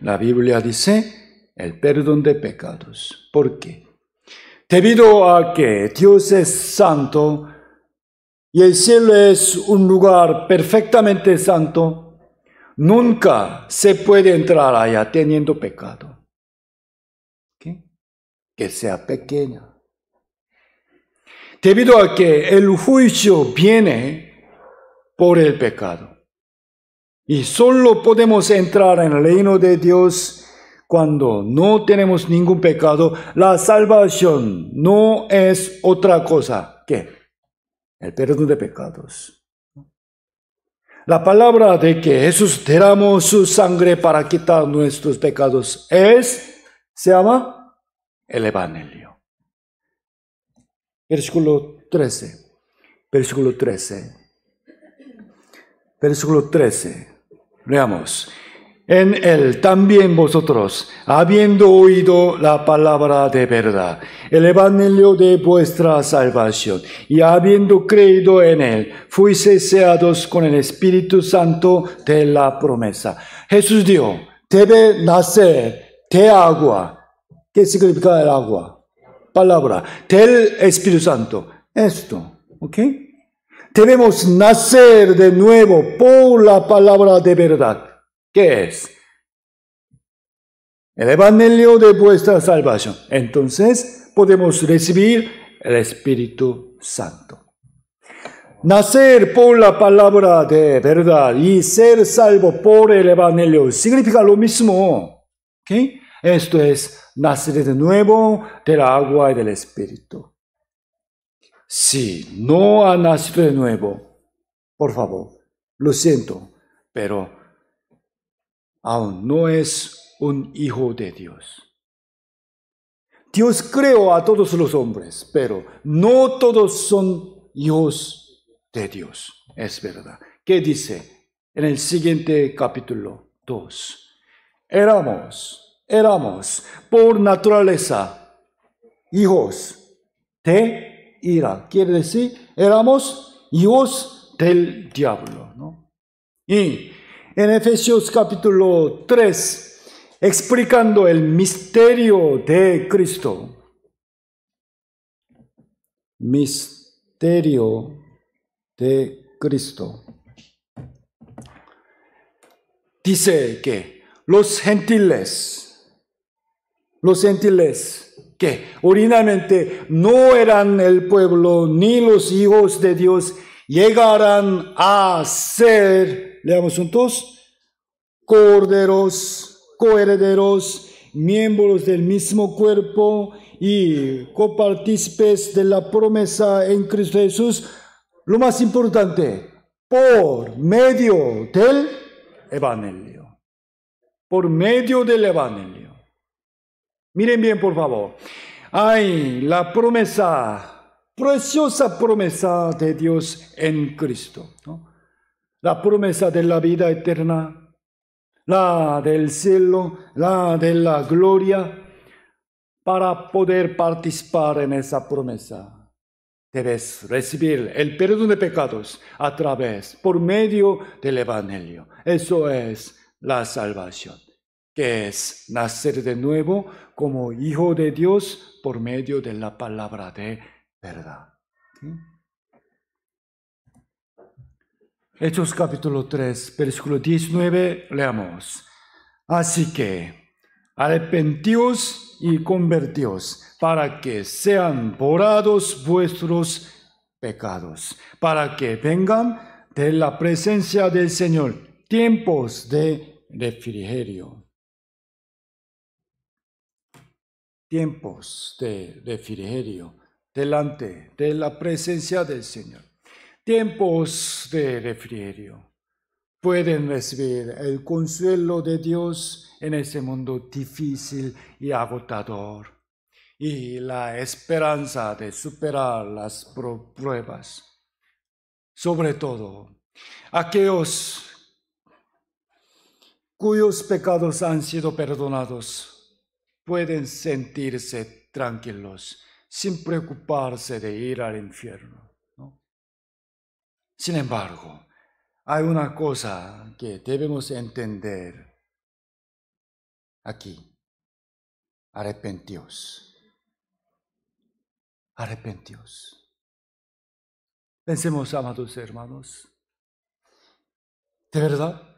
La Biblia dice el perdón de pecados. ¿Por qué? Debido a que Dios es santo, y el cielo es un lugar perfectamente santo, nunca se puede entrar allá teniendo pecado. Que sea pequeña. Debido a que el juicio viene por el pecado. Y solo podemos entrar en el reino de Dios cuando no tenemos ningún pecado. La salvación no es otra cosa que el perdón de pecados. La palabra de que Jesús derramó su sangre para quitar nuestros pecados es, se llama el Evangelio. Versículo 13. Versículo 13. Versículo 13. Leamos. En él también vosotros, habiendo oído la palabra de verdad, el evangelio de vuestra salvación, y habiendo creído en él, fuiste seados con el Espíritu Santo de la promesa. Jesús dijo, debe nacer de agua. ¿Qué significa el agua? Palabra. Del Espíritu Santo. Esto, ¿ok? Debemos nacer de nuevo por la palabra de verdad. ¿Qué es? El Evangelio de vuestra salvación. Entonces podemos recibir el Espíritu Santo. Nacer por la palabra de verdad y ser salvo por el Evangelio significa lo mismo. Esto es nacer de nuevo del agua y del Espíritu. Si no ha nacido de nuevo, por favor, lo siento, pero aún no es un hijo de Dios. Dios creó a todos los hombres, pero no todos son hijos de Dios. Es verdad. ¿Qué dice en el siguiente capítulo 2? Éramos, éramos por naturaleza hijos de ira. Quiere decir, éramos hijos del diablo. ¿no? Y en Efesios capítulo 3, explicando el misterio de Cristo. Misterio de Cristo. Dice que los gentiles, los gentiles, que originalmente no eran el pueblo ni los hijos de Dios, llegarán a ser Leamos juntos. Corderos, coherederos, miembros del mismo cuerpo y copartícipes de la promesa en Cristo Jesús. Lo más importante, por medio del Evangelio. Por medio del Evangelio. Miren bien, por favor. Hay la promesa, preciosa promesa de Dios en Cristo. ¿no? la promesa de la vida eterna, la del cielo, la de la gloria, para poder participar en esa promesa. Debes recibir el perdón de pecados a través, por medio del Evangelio. Eso es la salvación, que es nacer de nuevo como hijo de Dios por medio de la palabra de verdad. Hechos capítulo 3, versículo 19, leamos. Así que arrepentíos y convertíos para que sean borrados vuestros pecados, para que vengan de la presencia del Señor tiempos de refrigerio. Tiempos de refrigerio delante de la presencia del Señor tiempos de refrigerio. Pueden recibir el consuelo de Dios en ese mundo difícil y agotador y la esperanza de superar las pruebas. Sobre todo, aquellos cuyos pecados han sido perdonados pueden sentirse tranquilos sin preocuparse de ir al infierno. Sin embargo, hay una cosa que debemos entender aquí. Arrepentíos. Arrepentíos. Pensemos, amados hermanos. ¿De verdad?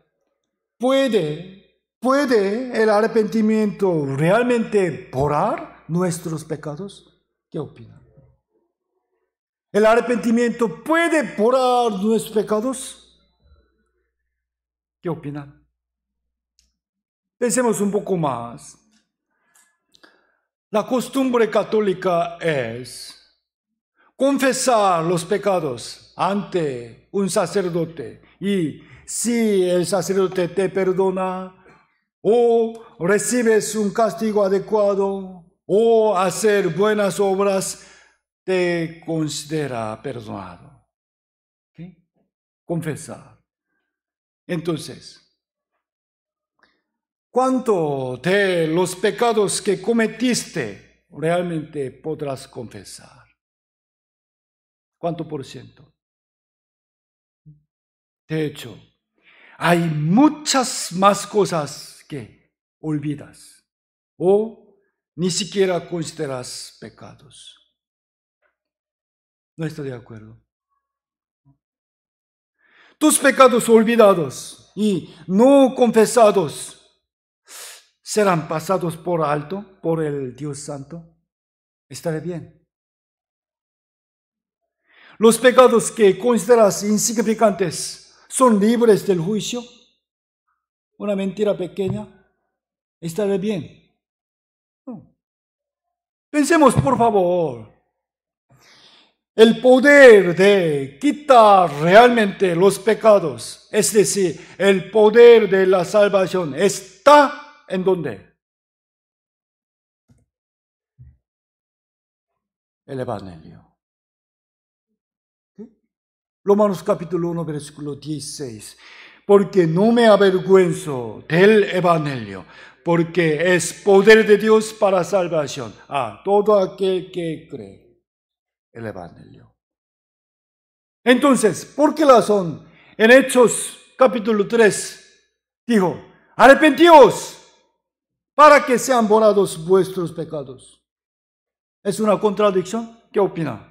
¿Puede, puede el arrepentimiento realmente borrar nuestros pecados? ¿Qué opinan? ¿El arrepentimiento puede porar nuestros pecados? ¿Qué opinan? Pensemos un poco más. La costumbre católica es confesar los pecados ante un sacerdote y si el sacerdote te perdona o recibes un castigo adecuado o hacer buenas obras, te considera perdonado. Confesar. Entonces, ¿cuánto de los pecados que cometiste realmente podrás confesar? ¿Cuánto por ciento? De hecho, hay muchas más cosas que olvidas o ni siquiera consideras pecados. No estoy de acuerdo. Tus pecados olvidados y no confesados serán pasados por alto por el Dios Santo. Estaré bien. Los pecados que consideras insignificantes son libres del juicio. Una mentira pequeña. Estaré bien. Pensemos, por favor, el poder de quitar realmente los pecados, es decir, el poder de la salvación está en donde? El Evangelio. Romanos capítulo 1, versículo 16. Porque no me avergüenzo del Evangelio, porque es poder de Dios para salvación a todo aquel que cree el Evangelio. Entonces, ¿por qué razón? En Hechos capítulo 3 dijo, arrepentíos para que sean borrados vuestros pecados. ¿Es una contradicción? ¿Qué opina?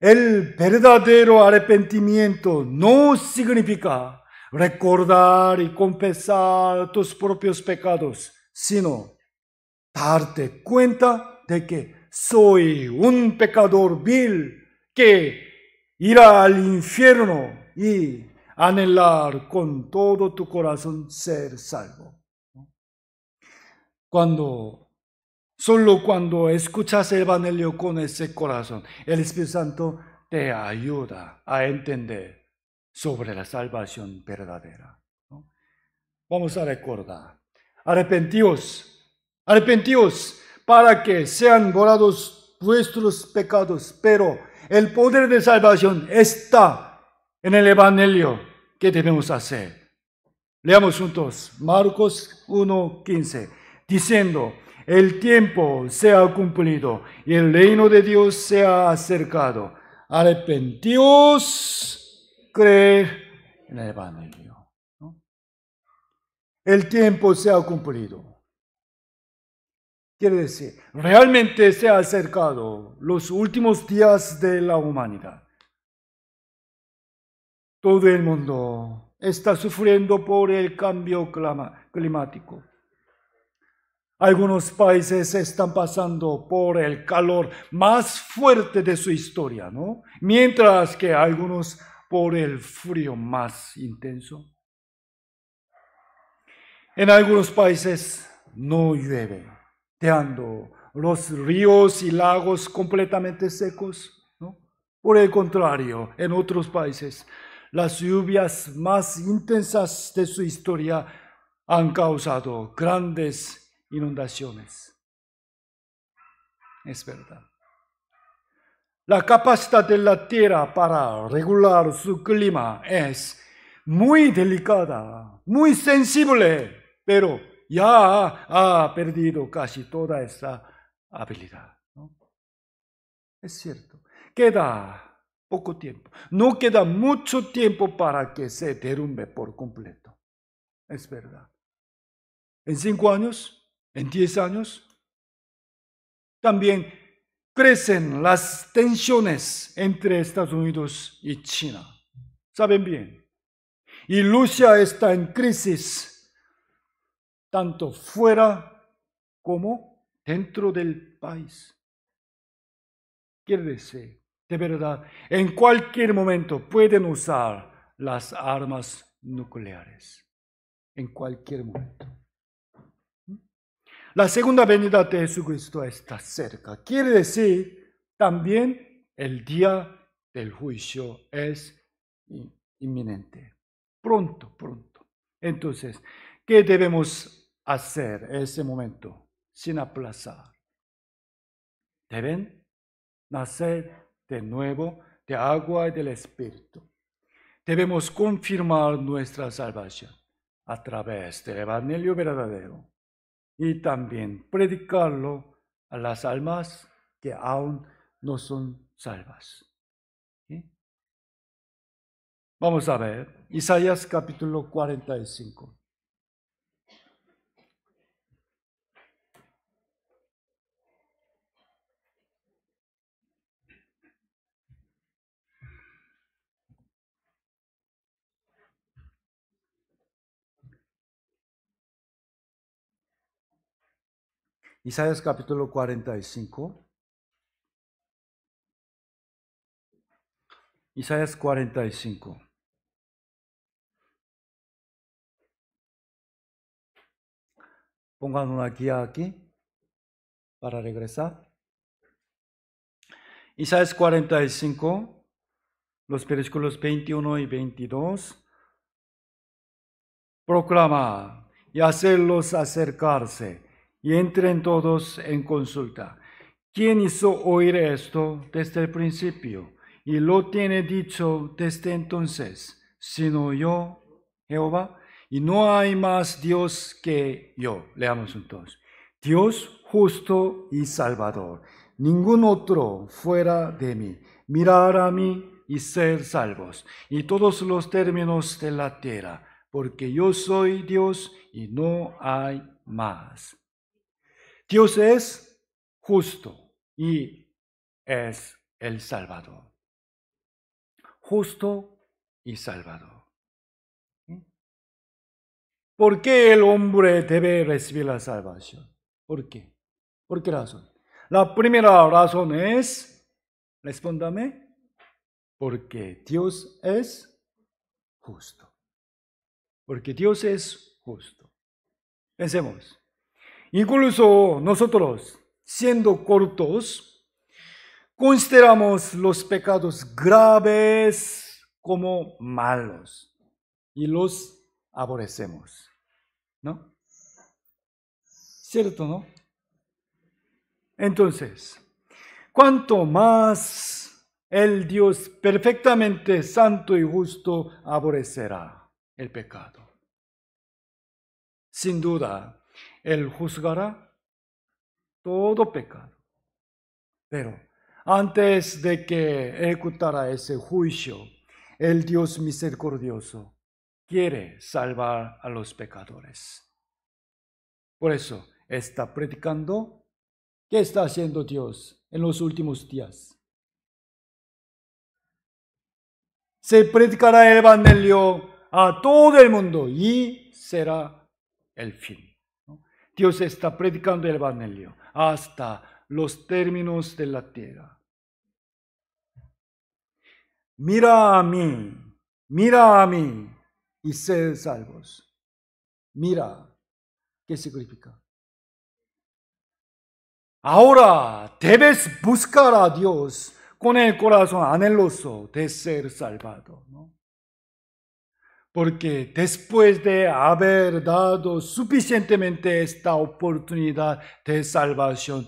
El verdadero arrepentimiento no significa recordar y confesar tus propios pecados, sino darte cuenta de que soy un pecador vil que irá al infierno y anhelar con todo tu corazón ser salvo. Cuando, solo cuando escuchas el Evangelio con ese corazón, el Espíritu Santo te ayuda a entender sobre la salvación verdadera. Vamos a recordar, arrepentíos, arrepentíos para que sean borrados vuestros pecados. Pero el poder de salvación está en el Evangelio que debemos hacer. Leamos juntos Marcos 1.15, diciendo, el tiempo se ha cumplido y el reino de Dios se ha acercado. Arrepentíos, creed en el Evangelio. El tiempo se ha cumplido. Quiere decir, realmente se ha acercado los últimos días de la humanidad. Todo el mundo está sufriendo por el cambio climático. Algunos países están pasando por el calor más fuerte de su historia, ¿no? Mientras que algunos por el frío más intenso. En algunos países no llueve dejando los ríos y lagos completamente secos. Por el contrario, en otros países, las lluvias más intensas de su historia han causado grandes inundaciones. Es verdad. La capacidad de la Tierra para regular su clima es muy delicada, muy sensible, pero ya ha perdido casi toda esa habilidad. Es cierto, queda poco tiempo, no queda mucho tiempo para que se derrumbe por completo. Es verdad. En cinco años, en diez años, también crecen las tensiones entre Estados Unidos y China. Saben bien. Y Rusia está en crisis tanto fuera como dentro del país. Quiere decir, de verdad, en cualquier momento pueden usar las armas nucleares. En cualquier momento. La segunda venida de Jesucristo está cerca. Quiere decir, también el día del juicio es inminente. Pronto, pronto. Entonces, ¿Qué debemos hacer en ese momento sin aplazar? Deben nacer de nuevo de agua y del Espíritu. Debemos confirmar nuestra salvación a través del Evangelio verdadero y también predicarlo a las almas que aún no son salvas. Vamos a ver Isaías capítulo 45. Isaías capítulo 45. Isaías 45. Pongan una guía aquí para regresar. Isaías 45, los versículos 21 y 22. Proclama y hacerlos acercarse y entren todos en consulta. ¿Quién hizo oír esto desde el principio y lo tiene dicho desde entonces, sino yo, Jehová? Y no hay más Dios que yo. Leamos entonces. Dios justo y salvador. Ningún otro fuera de mí. Mirar a mí y ser salvos. Y todos los términos de la tierra. Porque yo soy Dios y no hay más. Dios es justo y es el Salvador. Justo y Salvador. ¿Por qué el hombre debe recibir la salvación? ¿Por qué? ¿Por qué razón? La primera razón es, respóndame, porque Dios es justo. Porque Dios es justo. Pensemos. Incluso nosotros, siendo cortos, consideramos los pecados graves como malos y los aborrecemos. ¿No? ¿Cierto, no? Entonces, cuanto más el Dios perfectamente santo y justo aborrecerá el pecado. Sin duda, él juzgará todo pecado. Pero antes de que ejecutara ese juicio, el Dios misericordioso quiere salvar a los pecadores. Por eso está predicando. ¿Qué está haciendo Dios en los últimos días? Se predicará el Evangelio a todo el mundo y será el fin. Dios está predicando el Evangelio hasta los términos de la tierra. Mira a mí, mira a mí y ser salvos. Mira, ¿qué significa? Ahora debes buscar a Dios con el corazón anheloso de ser salvado porque después de haber dado suficientemente esta oportunidad de salvación,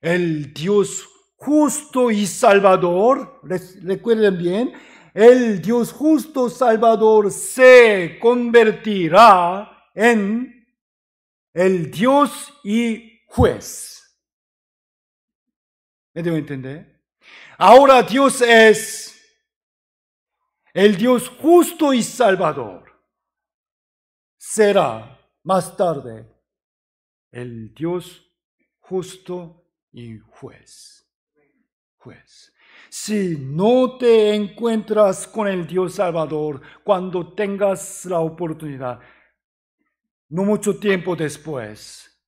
el Dios justo y salvador, recuerden bien, el Dios justo salvador se convertirá en el Dios y juez. ¿Me debo entender? Ahora Dios es el Dios justo y salvador, será más tarde el Dios justo y juez. Si no te encuentras con el Dios Salvador cuando tengas la oportunidad, no mucho tiempo después,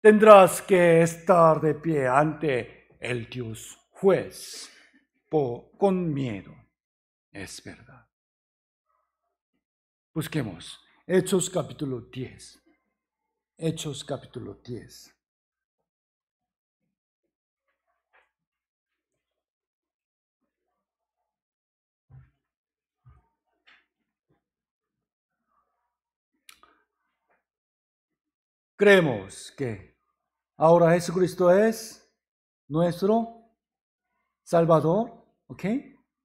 tendrás que estar de pie ante el Dios juez con miedo es verdad. Busquemos Hechos capítulo 10. Hechos capítulo 10. Creemos que ahora Jesucristo es nuestro Salvador, ¿ok?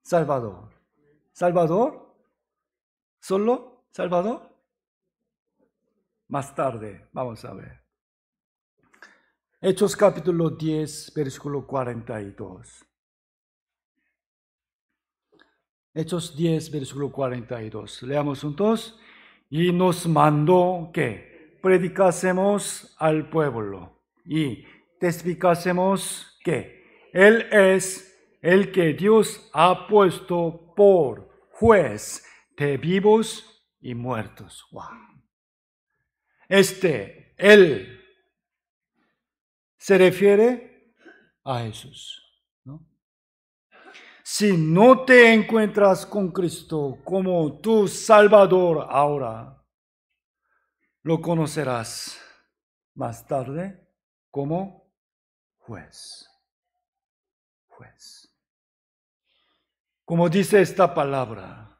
Salvador. Salvador, solo Salvador. Más tarde, vamos a ver. Hechos capítulo 10, versículo 42. Hechos 10, versículo 42. Leamos juntos. Y nos mandó que predicásemos al pueblo y testificásemos que Él es el que Dios ha puesto por juez de vivos y muertos. Este, él, se refiere a Jesús. Si no te encuentras con Cristo como tu Salvador ahora, lo conocerás más tarde como juez. Juez como dice esta palabra,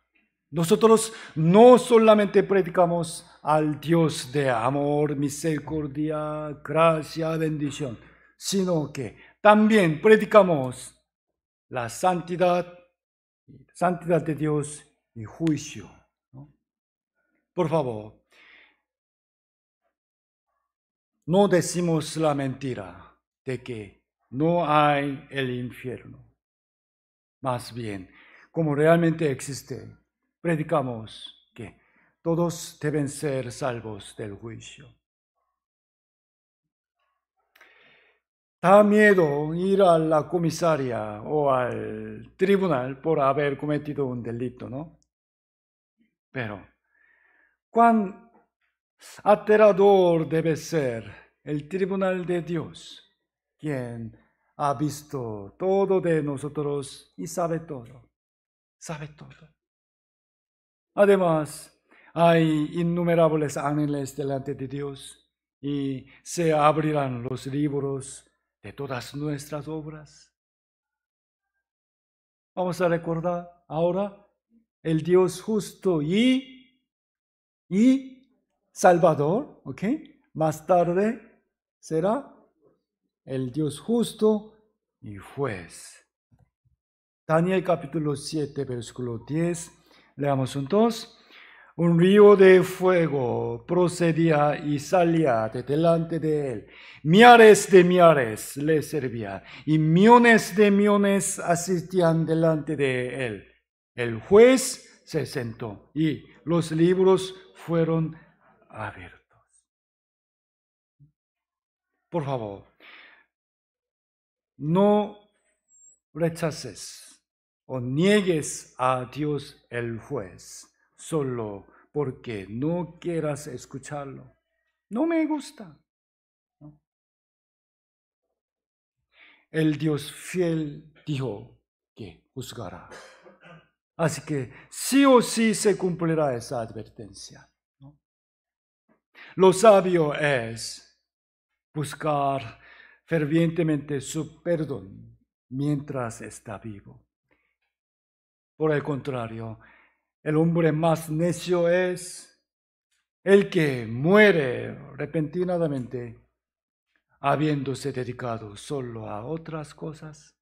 nosotros no solamente predicamos al Dios de amor, misericordia, gracia, bendición, sino que también predicamos la santidad, santidad de Dios y juicio. Por favor, no decimos la mentira de que no hay el infierno. Más bien, como realmente existe. Predicamos que todos deben ser salvos del juicio. Da miedo ir a la comisaria o al tribunal por haber cometido un delito, ¿no? Pero, ¿cuán aterrador debe ser el tribunal de Dios, quien ha visto todo de nosotros y sabe todo? sabe todo. Además, hay innumerables ángeles delante de Dios y se abrirán los libros de todas nuestras obras. Vamos a recordar ahora el Dios justo y, y salvador, ¿ok? Más tarde será el Dios justo y juez. Daniel capítulo 7, versículo 10. Leamos juntos. Un río de fuego procedía y salía de delante de él. Miares de miares le servía y millones de millones asistían delante de él. El juez se sentó y los libros fueron abiertos. Por favor, no rechaces o niegues a Dios el juez solo porque no quieras escucharlo. No me gusta. El Dios fiel dijo que juzgará. Así que sí o sí se cumplirá esa advertencia. Lo sabio es buscar fervientemente su perdón mientras está vivo. Por el contrario, el hombre más necio es el que muere repentinamente habiéndose dedicado solo a otras cosas.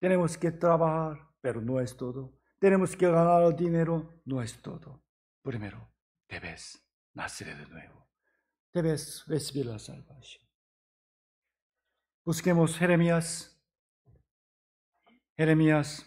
Tenemos que trabajar, pero no es todo. Tenemos que ganar dinero, no es todo. Primero, debes nacer de nuevo. Debes recibir la salvación. Busquemos Jeremías. Jeremías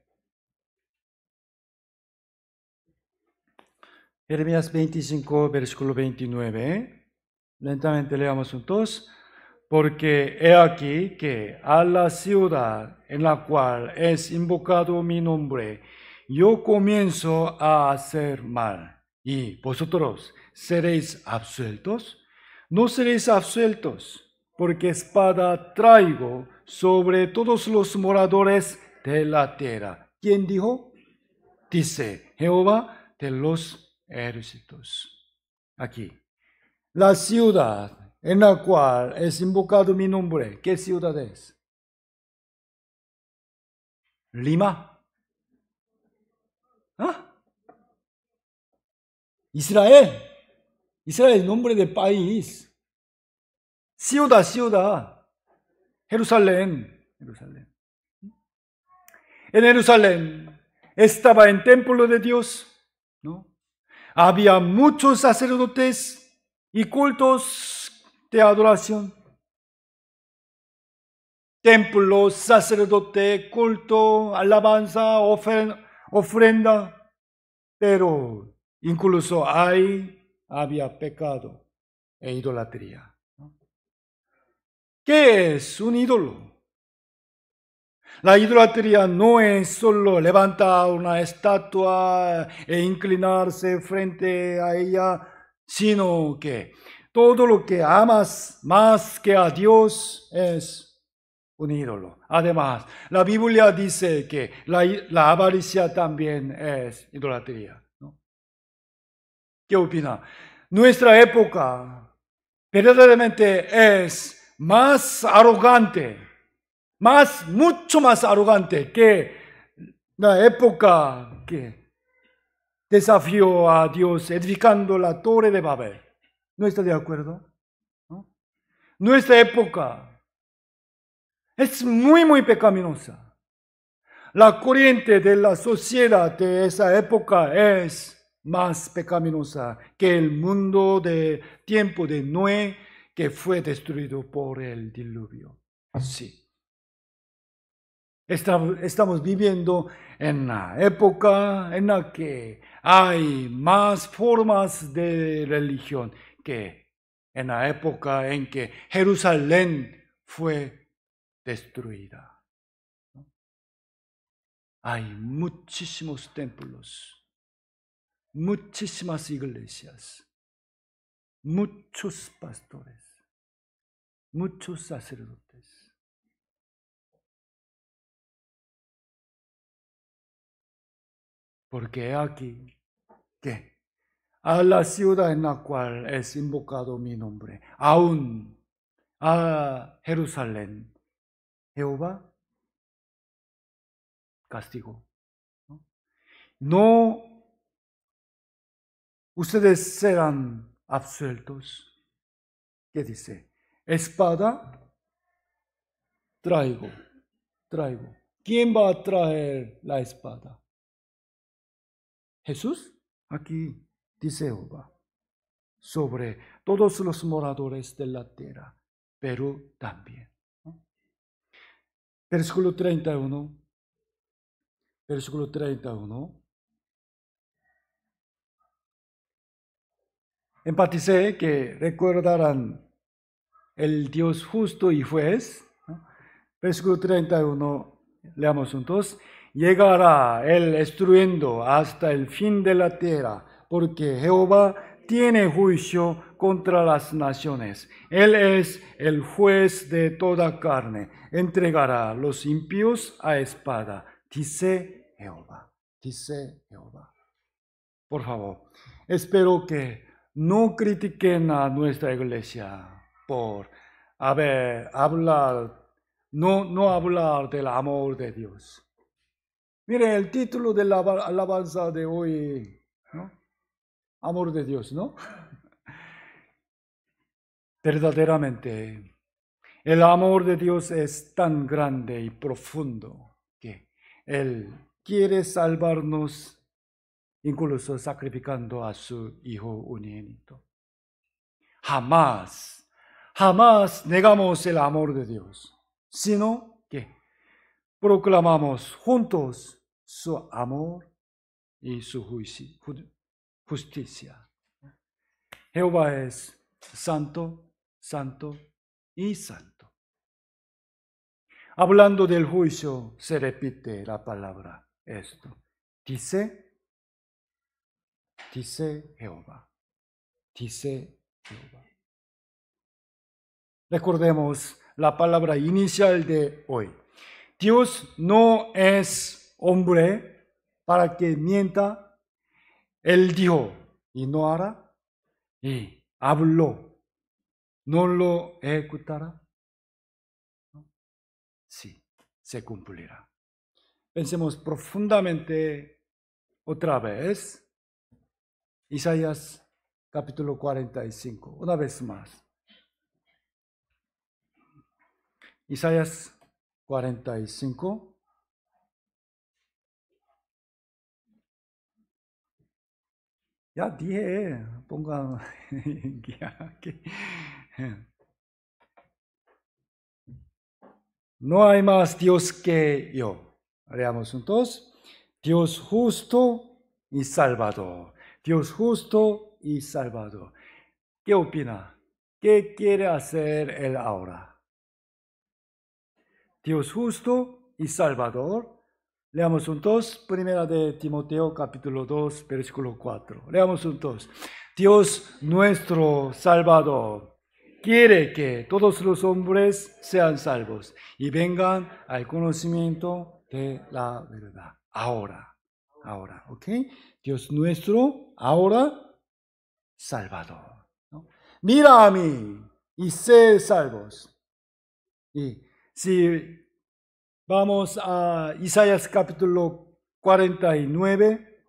Jeremías 25, versículo 29. ¿eh? Lentamente leamos juntos. Porque he aquí que a la ciudad en la cual es invocado mi nombre, yo comienzo a hacer mal. Y vosotros seréis absueltos. No seréis absueltos, porque espada traigo sobre todos los moradores de la tierra. ¿Quién dijo? Dice Jehová de los ejércitos. Aquí. La ciudad en la cual es invocado mi nombre. ¿Qué ciudad es? Lima. ¿Ah? Israel. Israel es nombre de país. Ciudad, ciudad. Jerusalén. Jerusalén. En Jerusalén estaba en templo de Dios, ¿no? Había muchos sacerdotes y cultos de adoración. Templo, sacerdote, culto, alabanza, ofrenda. Pero incluso ahí había pecado e idolatría. ¿Qué es un ídolo? La idolatría no es solo levantar una estatua e inclinarse frente a ella, sino que todo lo que amas más que a Dios es un ídolo. Además, la Biblia dice que la, avaricia también es idolatría. ¿Qué opina? Nuestra época verdaderamente es más arrogante más, mucho más arrogante que la época que desafió a Dios edificando la torre de Babel. ¿No está de acuerdo? Nuestra época es muy, muy pecaminosa. La corriente de la sociedad de esa época es más pecaminosa que el mundo de tiempo de Noé que fue destruido por el diluvio. Ah. Sí. Estamos viviendo en la época en la que hay más formas de religión que en la época en que Jerusalén fue destruida. Hay muchísimos templos, muchísimas iglesias, muchos pastores, muchos sacerdotes Porque aquí, que A la ciudad en la cual es invocado mi nombre, aún a Jerusalén, Jehová castigo. ¿no? no ustedes serán absueltos. ¿Qué dice? Espada, traigo, traigo. ¿Quién va a traer la espada? Jesús, aquí dice Jehová, sobre todos los moradores de la tierra, pero también. Versículo 31. Versículo 31. Empaticé que recordaran el Dios justo y juez. Versículo 31, leamos juntos llegará el estruendo hasta el fin de la tierra, porque Jehová tiene juicio contra las naciones. Él es el juez de toda carne. Entregará los impíos a espada, dice Jehová, dice Jehová. Por favor, espero que no critiquen a nuestra iglesia por haber hablar, no, no hablar del amor de Dios Miren el título de la alabanza de hoy, ¿no? Amor de Dios, ¿no? Verdaderamente, el amor de Dios es tan grande y profundo que Él quiere salvarnos incluso sacrificando a su Hijo unigénito. Jamás, jamás negamos el amor de Dios, sino que proclamamos juntos su amor y su justicia. Jehová es santo, santo y santo. Hablando del juicio, se repite la palabra esto. Dice, dice Jehová, dice Jehová. Recordemos la palabra inicial de hoy. Dios no es hombre para que mienta. Él dijo y no hará, y habló, no lo ejecutará. Sí, se cumplirá. Pensemos profundamente otra vez. Isaías capítulo 45, una vez más. Isaías 45. Ya dije, aquí. No hay más Dios que yo. Leamos juntos. Dios justo y salvador. Dios justo y salvador. ¿Qué opina? ¿Qué quiere hacer él ahora? Dios justo y salvador Leamos juntos, primera de Timoteo capítulo 2, versículo 4. Leamos juntos. Dios nuestro Salvador quiere que todos los hombres sean salvos y vengan al conocimiento de la verdad. Ahora, ahora, ¿ok? Dios nuestro, ahora, Salvador. Mira a mí y sé salvos. Y si Vamos a Isaías capítulo 49,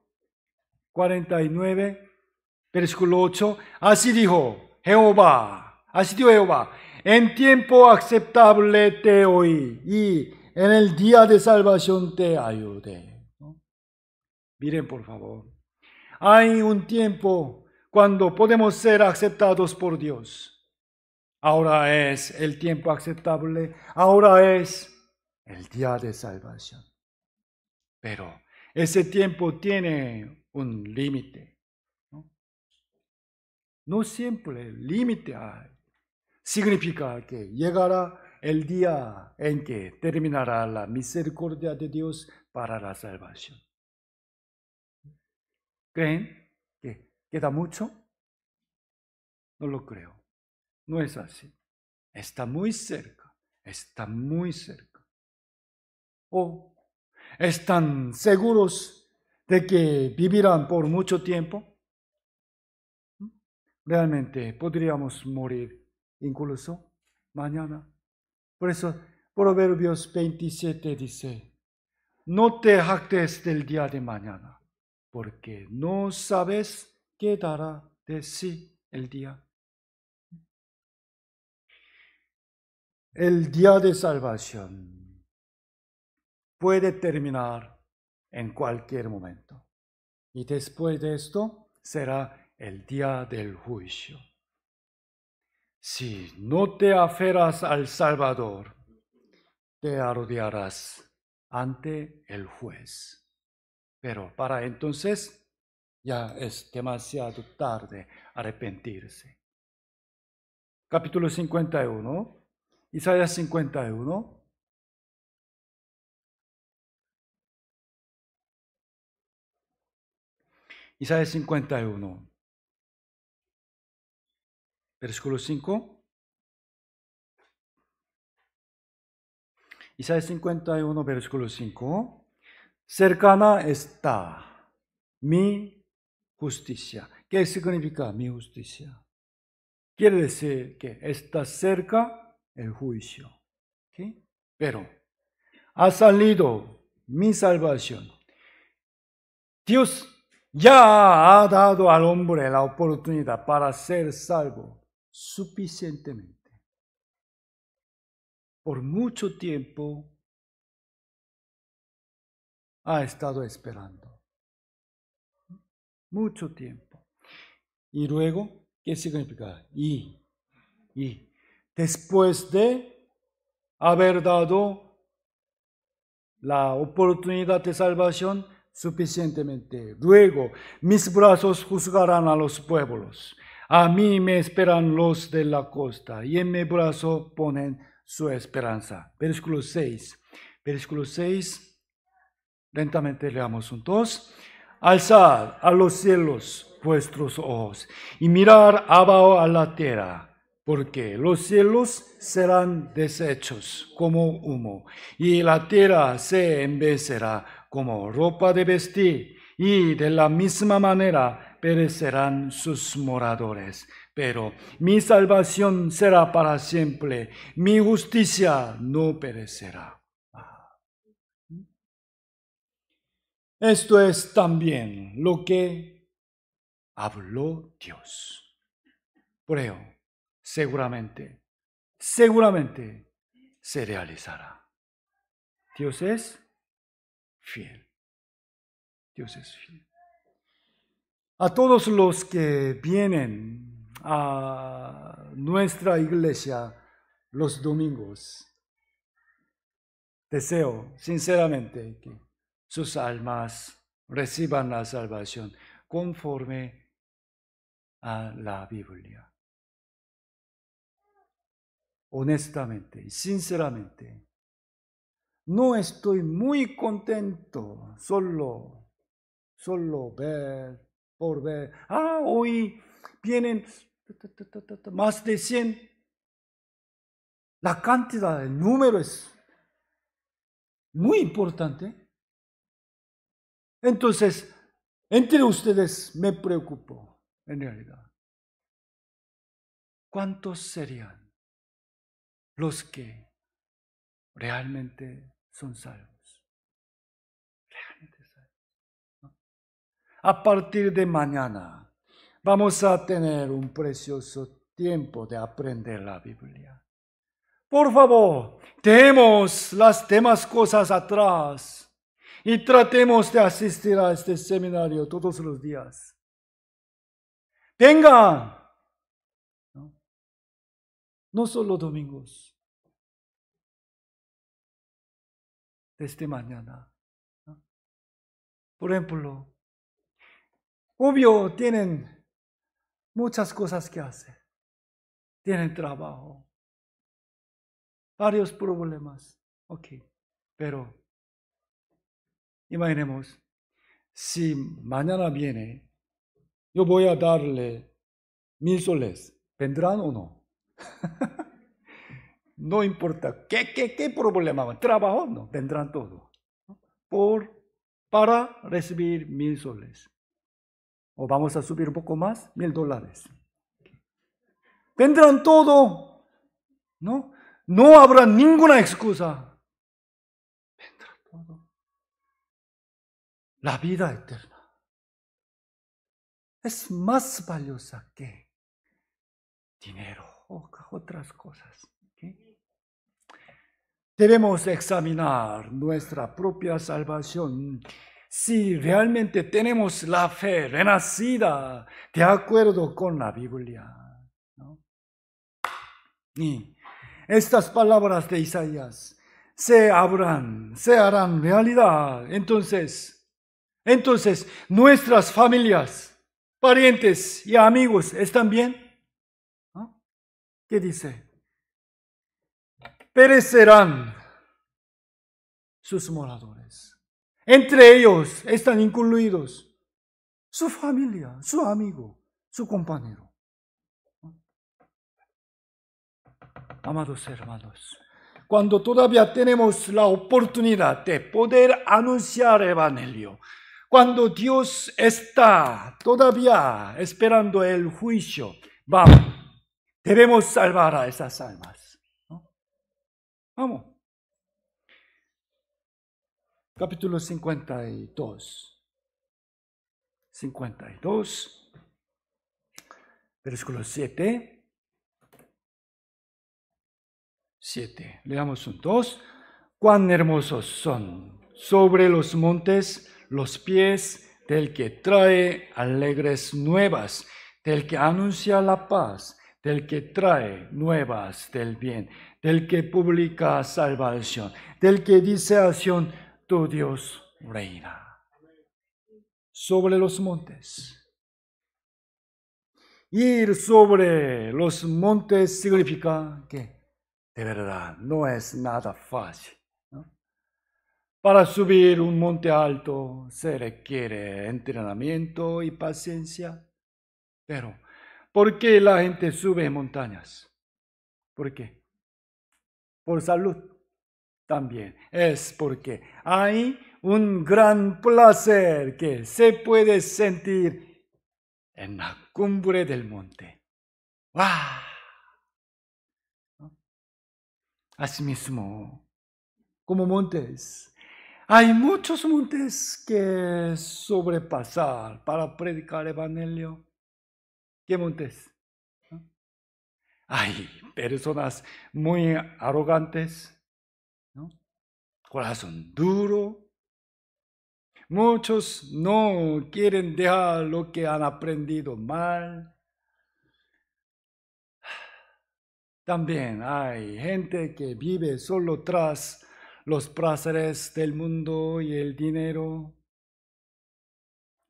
49, versículo 8. Así dijo Jehová, así dijo Jehová, en tiempo aceptable te oí y en el día de salvación te ayudé. Miren por favor, hay un tiempo cuando podemos ser aceptados por Dios. Ahora es el tiempo aceptable, ahora es el día de salvación. Pero ese tiempo tiene un límite. ¿no? siempre el límite significa que llegará el día en que terminará la misericordia de Dios para la salvación. ¿Creen que queda mucho? No lo creo. No es así. Está muy cerca. Está muy cerca. ¿O están seguros de que vivirán por mucho tiempo? ¿Mm? Realmente podríamos morir incluso mañana. Por eso Proverbios 27 dice, no te jactes del día de mañana, porque no sabes qué dará de sí el día. El día de salvación puede terminar en cualquier momento. Y después de esto será el día del juicio. Si no te aferras al Salvador, te arrodillarás ante el juez. Pero para entonces ya es demasiado tarde arrepentirse. Capítulo 51, Isaías 51. Isaías 51, versículo 5. Isaías 51, versículo 5. Cercana está mi justicia. ¿Qué significa mi justicia? Quiere decir que está cerca el juicio. Pero ha salido mi salvación. Dios ya ha dado al hombre la oportunidad para ser salvo suficientemente. Por mucho tiempo ha estado esperando. Mucho tiempo. Y luego, ¿qué significa? Y, y, después de haber dado la oportunidad de salvación, suficientemente. Luego, mis brazos juzgarán a los pueblos. A mí me esperan los de la costa y en mi brazo ponen su esperanza. Versículo 6. Versículo 6. Lentamente leamos juntos. alzar a los cielos vuestros ojos y mirar abajo a la tierra porque los cielos serán deshechos como humo y la tierra se envejecerá como ropa de vestir, y de la misma manera perecerán sus moradores. Pero mi salvación será para siempre, mi justicia no perecerá. Ah. Esto es también lo que habló Dios. Por seguramente, seguramente se realizará. Dios es fiel. Dios es fiel. A todos los que vienen a nuestra iglesia los domingos, deseo sinceramente que sus almas reciban la salvación conforme a la Biblia. Honestamente y sinceramente no estoy muy contento solo, solo ver, por ver. Ah, hoy vienen más de 100. La cantidad, de número es muy importante. Entonces, entre ustedes me preocupo, en realidad. ¿Cuántos serían los que realmente son salvos. A partir de mañana vamos a tener un precioso tiempo de aprender la Biblia. Por favor, tenemos las demás cosas atrás y tratemos de asistir a este seminario todos los días. ¡Venga! ¿no? no solo domingos. este mañana. Por ejemplo, obvio, tienen muchas cosas que hacer. Tienen trabajo, varios problemas. Ok, pero imaginemos, si mañana viene, yo voy a darle mil soles. ¿Vendrán o no? No importa qué, qué, qué problema, trabajo no, vendrán todo. Por, para recibir mil soles. O vamos a subir un poco más, mil dólares. Vendrán todo. No, no habrá ninguna excusa. Vendrán todo. La vida eterna es más valiosa que dinero o otras cosas. Debemos examinar nuestra propia salvación, si realmente tenemos la fe renacida de acuerdo con la Biblia. Y estas palabras de Isaías se abran, se harán realidad. Entonces, entonces nuestras familias, parientes y amigos están bien. ¿No? ¿Qué dice? perecerán sus moradores. Entre ellos están incluidos su familia, su amigo, su compañero. Amados hermanos, cuando todavía tenemos la oportunidad de poder anunciar el Evangelio, cuando Dios está todavía esperando el juicio, vamos, debemos salvar a esas almas. Vamos. Capítulo 52. 52, versículo 7. 7. Leamos un 2. Cuán hermosos son sobre los montes los pies del que trae alegres nuevas, del que anuncia la paz, del que trae nuevas del bien, del que publica salvación, del que dice acción, tu Dios reina sobre los montes. Ir sobre los montes significa que de verdad no es nada fácil. Para subir un monte alto se requiere entrenamiento y paciencia. Pero, ¿por qué la gente sube montañas? ¿Por qué? por salud también. Es porque hay un gran placer que se puede sentir en la cumbre del monte. ¡Wow! Asimismo, como montes, hay muchos montes que sobrepasar para predicar evangelio. ¿Qué montes? hay personas muy arrogantes, ¿no? corazón duro. Muchos no quieren dejar lo que han aprendido mal. También hay gente que vive solo tras los placeres del mundo y el dinero.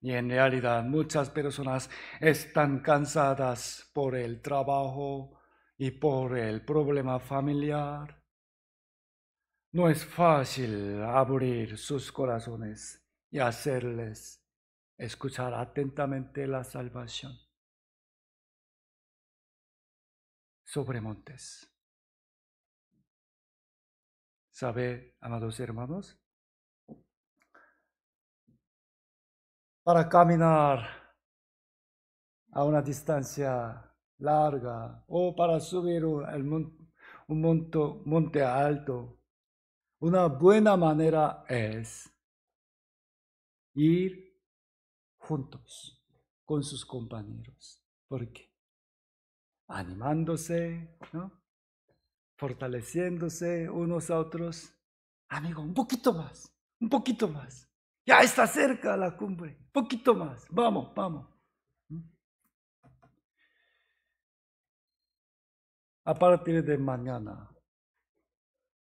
Y en realidad muchas personas están cansadas por el trabajo, y por el problema familiar, no es fácil abrir sus corazones y hacerles escuchar atentamente la salvación. Sobre montes. ¿Sabe, amados hermanos? Para caminar a una distancia larga o para subir un, monto, monte alto. Una buena manera es ir juntos con sus compañeros. porque Animándose, ¿no? fortaleciéndose unos a otros. Amigo, un poquito más, un poquito más. Ya está cerca la cumbre, un poquito más. Vamos, vamos. a partir de mañana,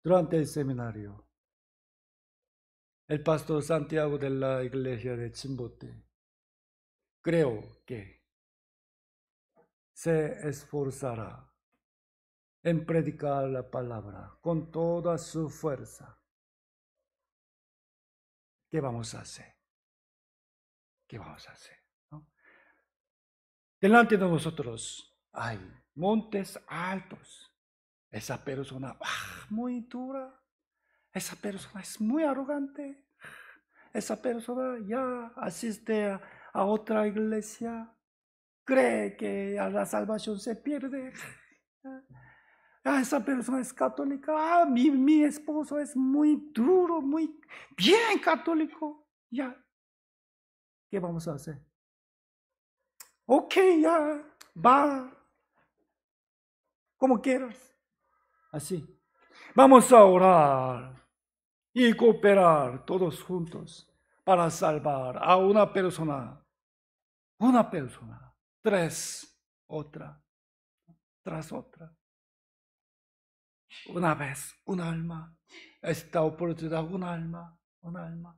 durante el seminario. El pastor Santiago de la iglesia de Chimbote creo que se esforzará en predicar la palabra con toda su fuerza. ¿Qué vamos a hacer? ¿Qué vamos a hacer? Delante de nosotros hay montes altos. Esa persona, ¡ah! muy dura. Esa persona es muy arrogante. Esa persona ya asiste a, otra iglesia. Cree que a la salvación se pierde. Ah, esa persona es católica. Ah, mi, mi esposo es muy duro, muy bien católico. Ya. ¿Qué vamos a hacer? Ok, ya. Va como quieras. Así. Vamos a orar y cooperar todos juntos para salvar a una persona. Una persona. Tres. Otra. Tras otra. Una vez. Un alma. Esta oportunidad. Un alma. Un alma.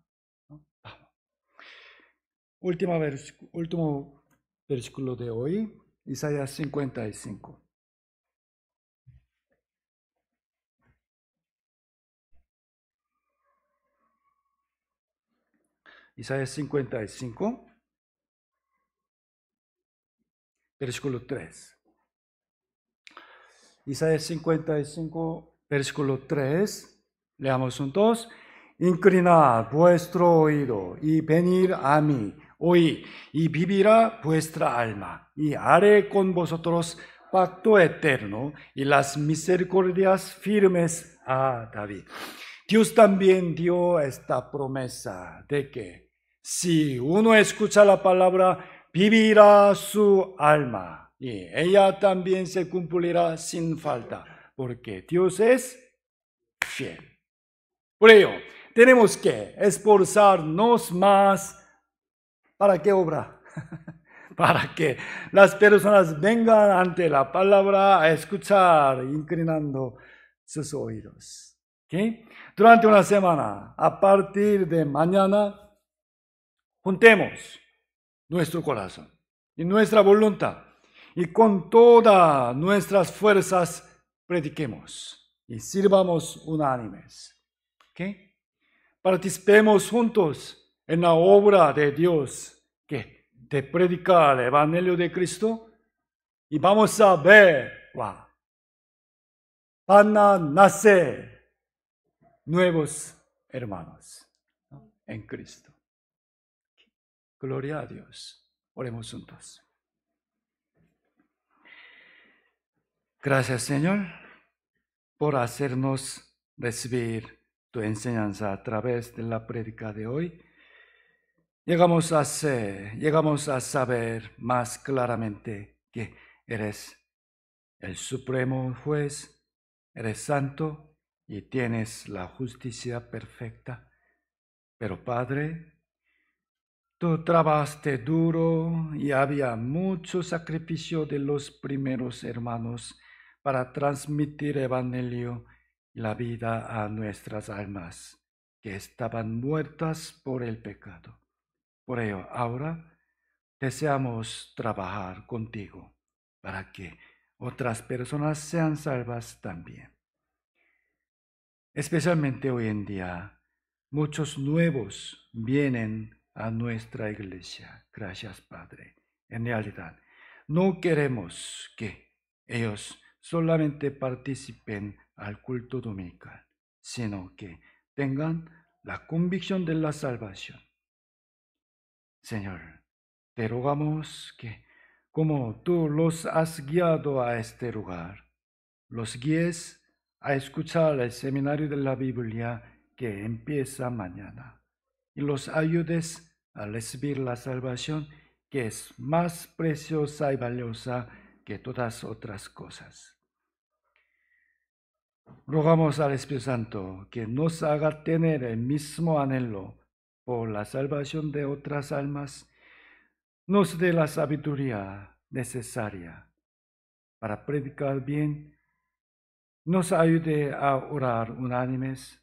Última último versículo de hoy. Isaías 55. Isaías 55, versículo 3. Isaías 55, versículo 3, leamos juntos. Inclinad vuestro oído y venid a mí, hoy y vivirá vuestra alma, y haré con vosotros pacto eterno y las misericordias firmes a David. Dios también dio esta promesa de que si uno escucha la palabra, vivirá su alma y ella también se cumplirá sin falta, porque Dios es fiel. Por ello, tenemos que esforzarnos más. ¿Para qué obra? para que las personas vengan ante la palabra a escuchar, inclinando sus oídos. Durante una semana, a partir de mañana, juntemos nuestro corazón y nuestra voluntad y con todas nuestras fuerzas prediquemos y sirvamos unánimes. Participemos juntos en la obra de Dios que te predica el Evangelio de Cristo y vamos a ver, va van a nacer nuevos hermanos en Cristo. Gloria a Dios. Oremos juntos. Gracias Señor por hacernos recibir tu enseñanza a través de la prédica de hoy. Llegamos a ser, llegamos a saber más claramente que eres el supremo juez, eres santo y tienes la justicia perfecta. Pero Padre, Tú trabajaste duro y había mucho sacrificio de los primeros hermanos para transmitir evangelio y la vida a nuestras almas que estaban muertas por el pecado. Por ello, ahora deseamos trabajar contigo para que otras personas sean salvas también. Especialmente hoy en día, muchos nuevos vienen a nuestra iglesia. Gracias, Padre. En realidad, no queremos que ellos solamente participen al culto dominical, sino que tengan la convicción de la salvación. Señor, te rogamos que, como tú los has guiado a este lugar, los guíes a escuchar el seminario de la Biblia que empieza mañana y los ayudes a recibir la salvación que es más preciosa y valiosa que todas otras cosas. Rogamos al Espíritu Santo que nos haga tener el mismo anhelo por la salvación de otras almas, nos dé la sabiduría necesaria para predicar bien, nos ayude a orar unánimes,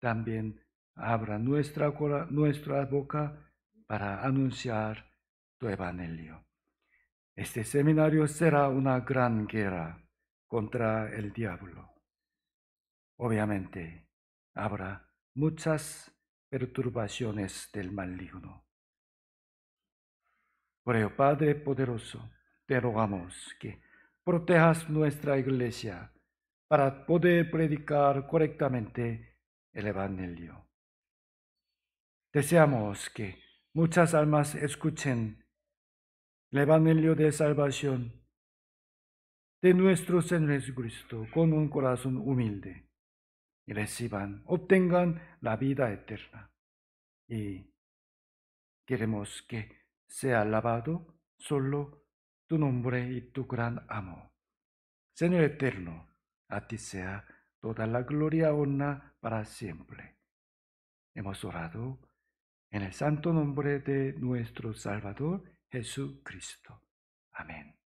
también abra nuestra, nuestra boca para anunciar tu evangelio. Este seminario será una gran guerra contra el diablo. Obviamente, habrá muchas perturbaciones del maligno. Por el Padre Poderoso, te rogamos que protejas nuestra iglesia para poder predicar correctamente el Evangelio. Deseamos que muchas almas escuchen el Evangelio de Salvación de nuestro Señor Jesucristo con un corazón humilde y reciban, obtengan la vida eterna. Y queremos que sea alabado solo tu nombre y tu gran amor. Señor eterno, a ti sea toda la gloria, honra para siempre. Hemos orado en el santo nombre de nuestro Salvador Jesucristo. Amén.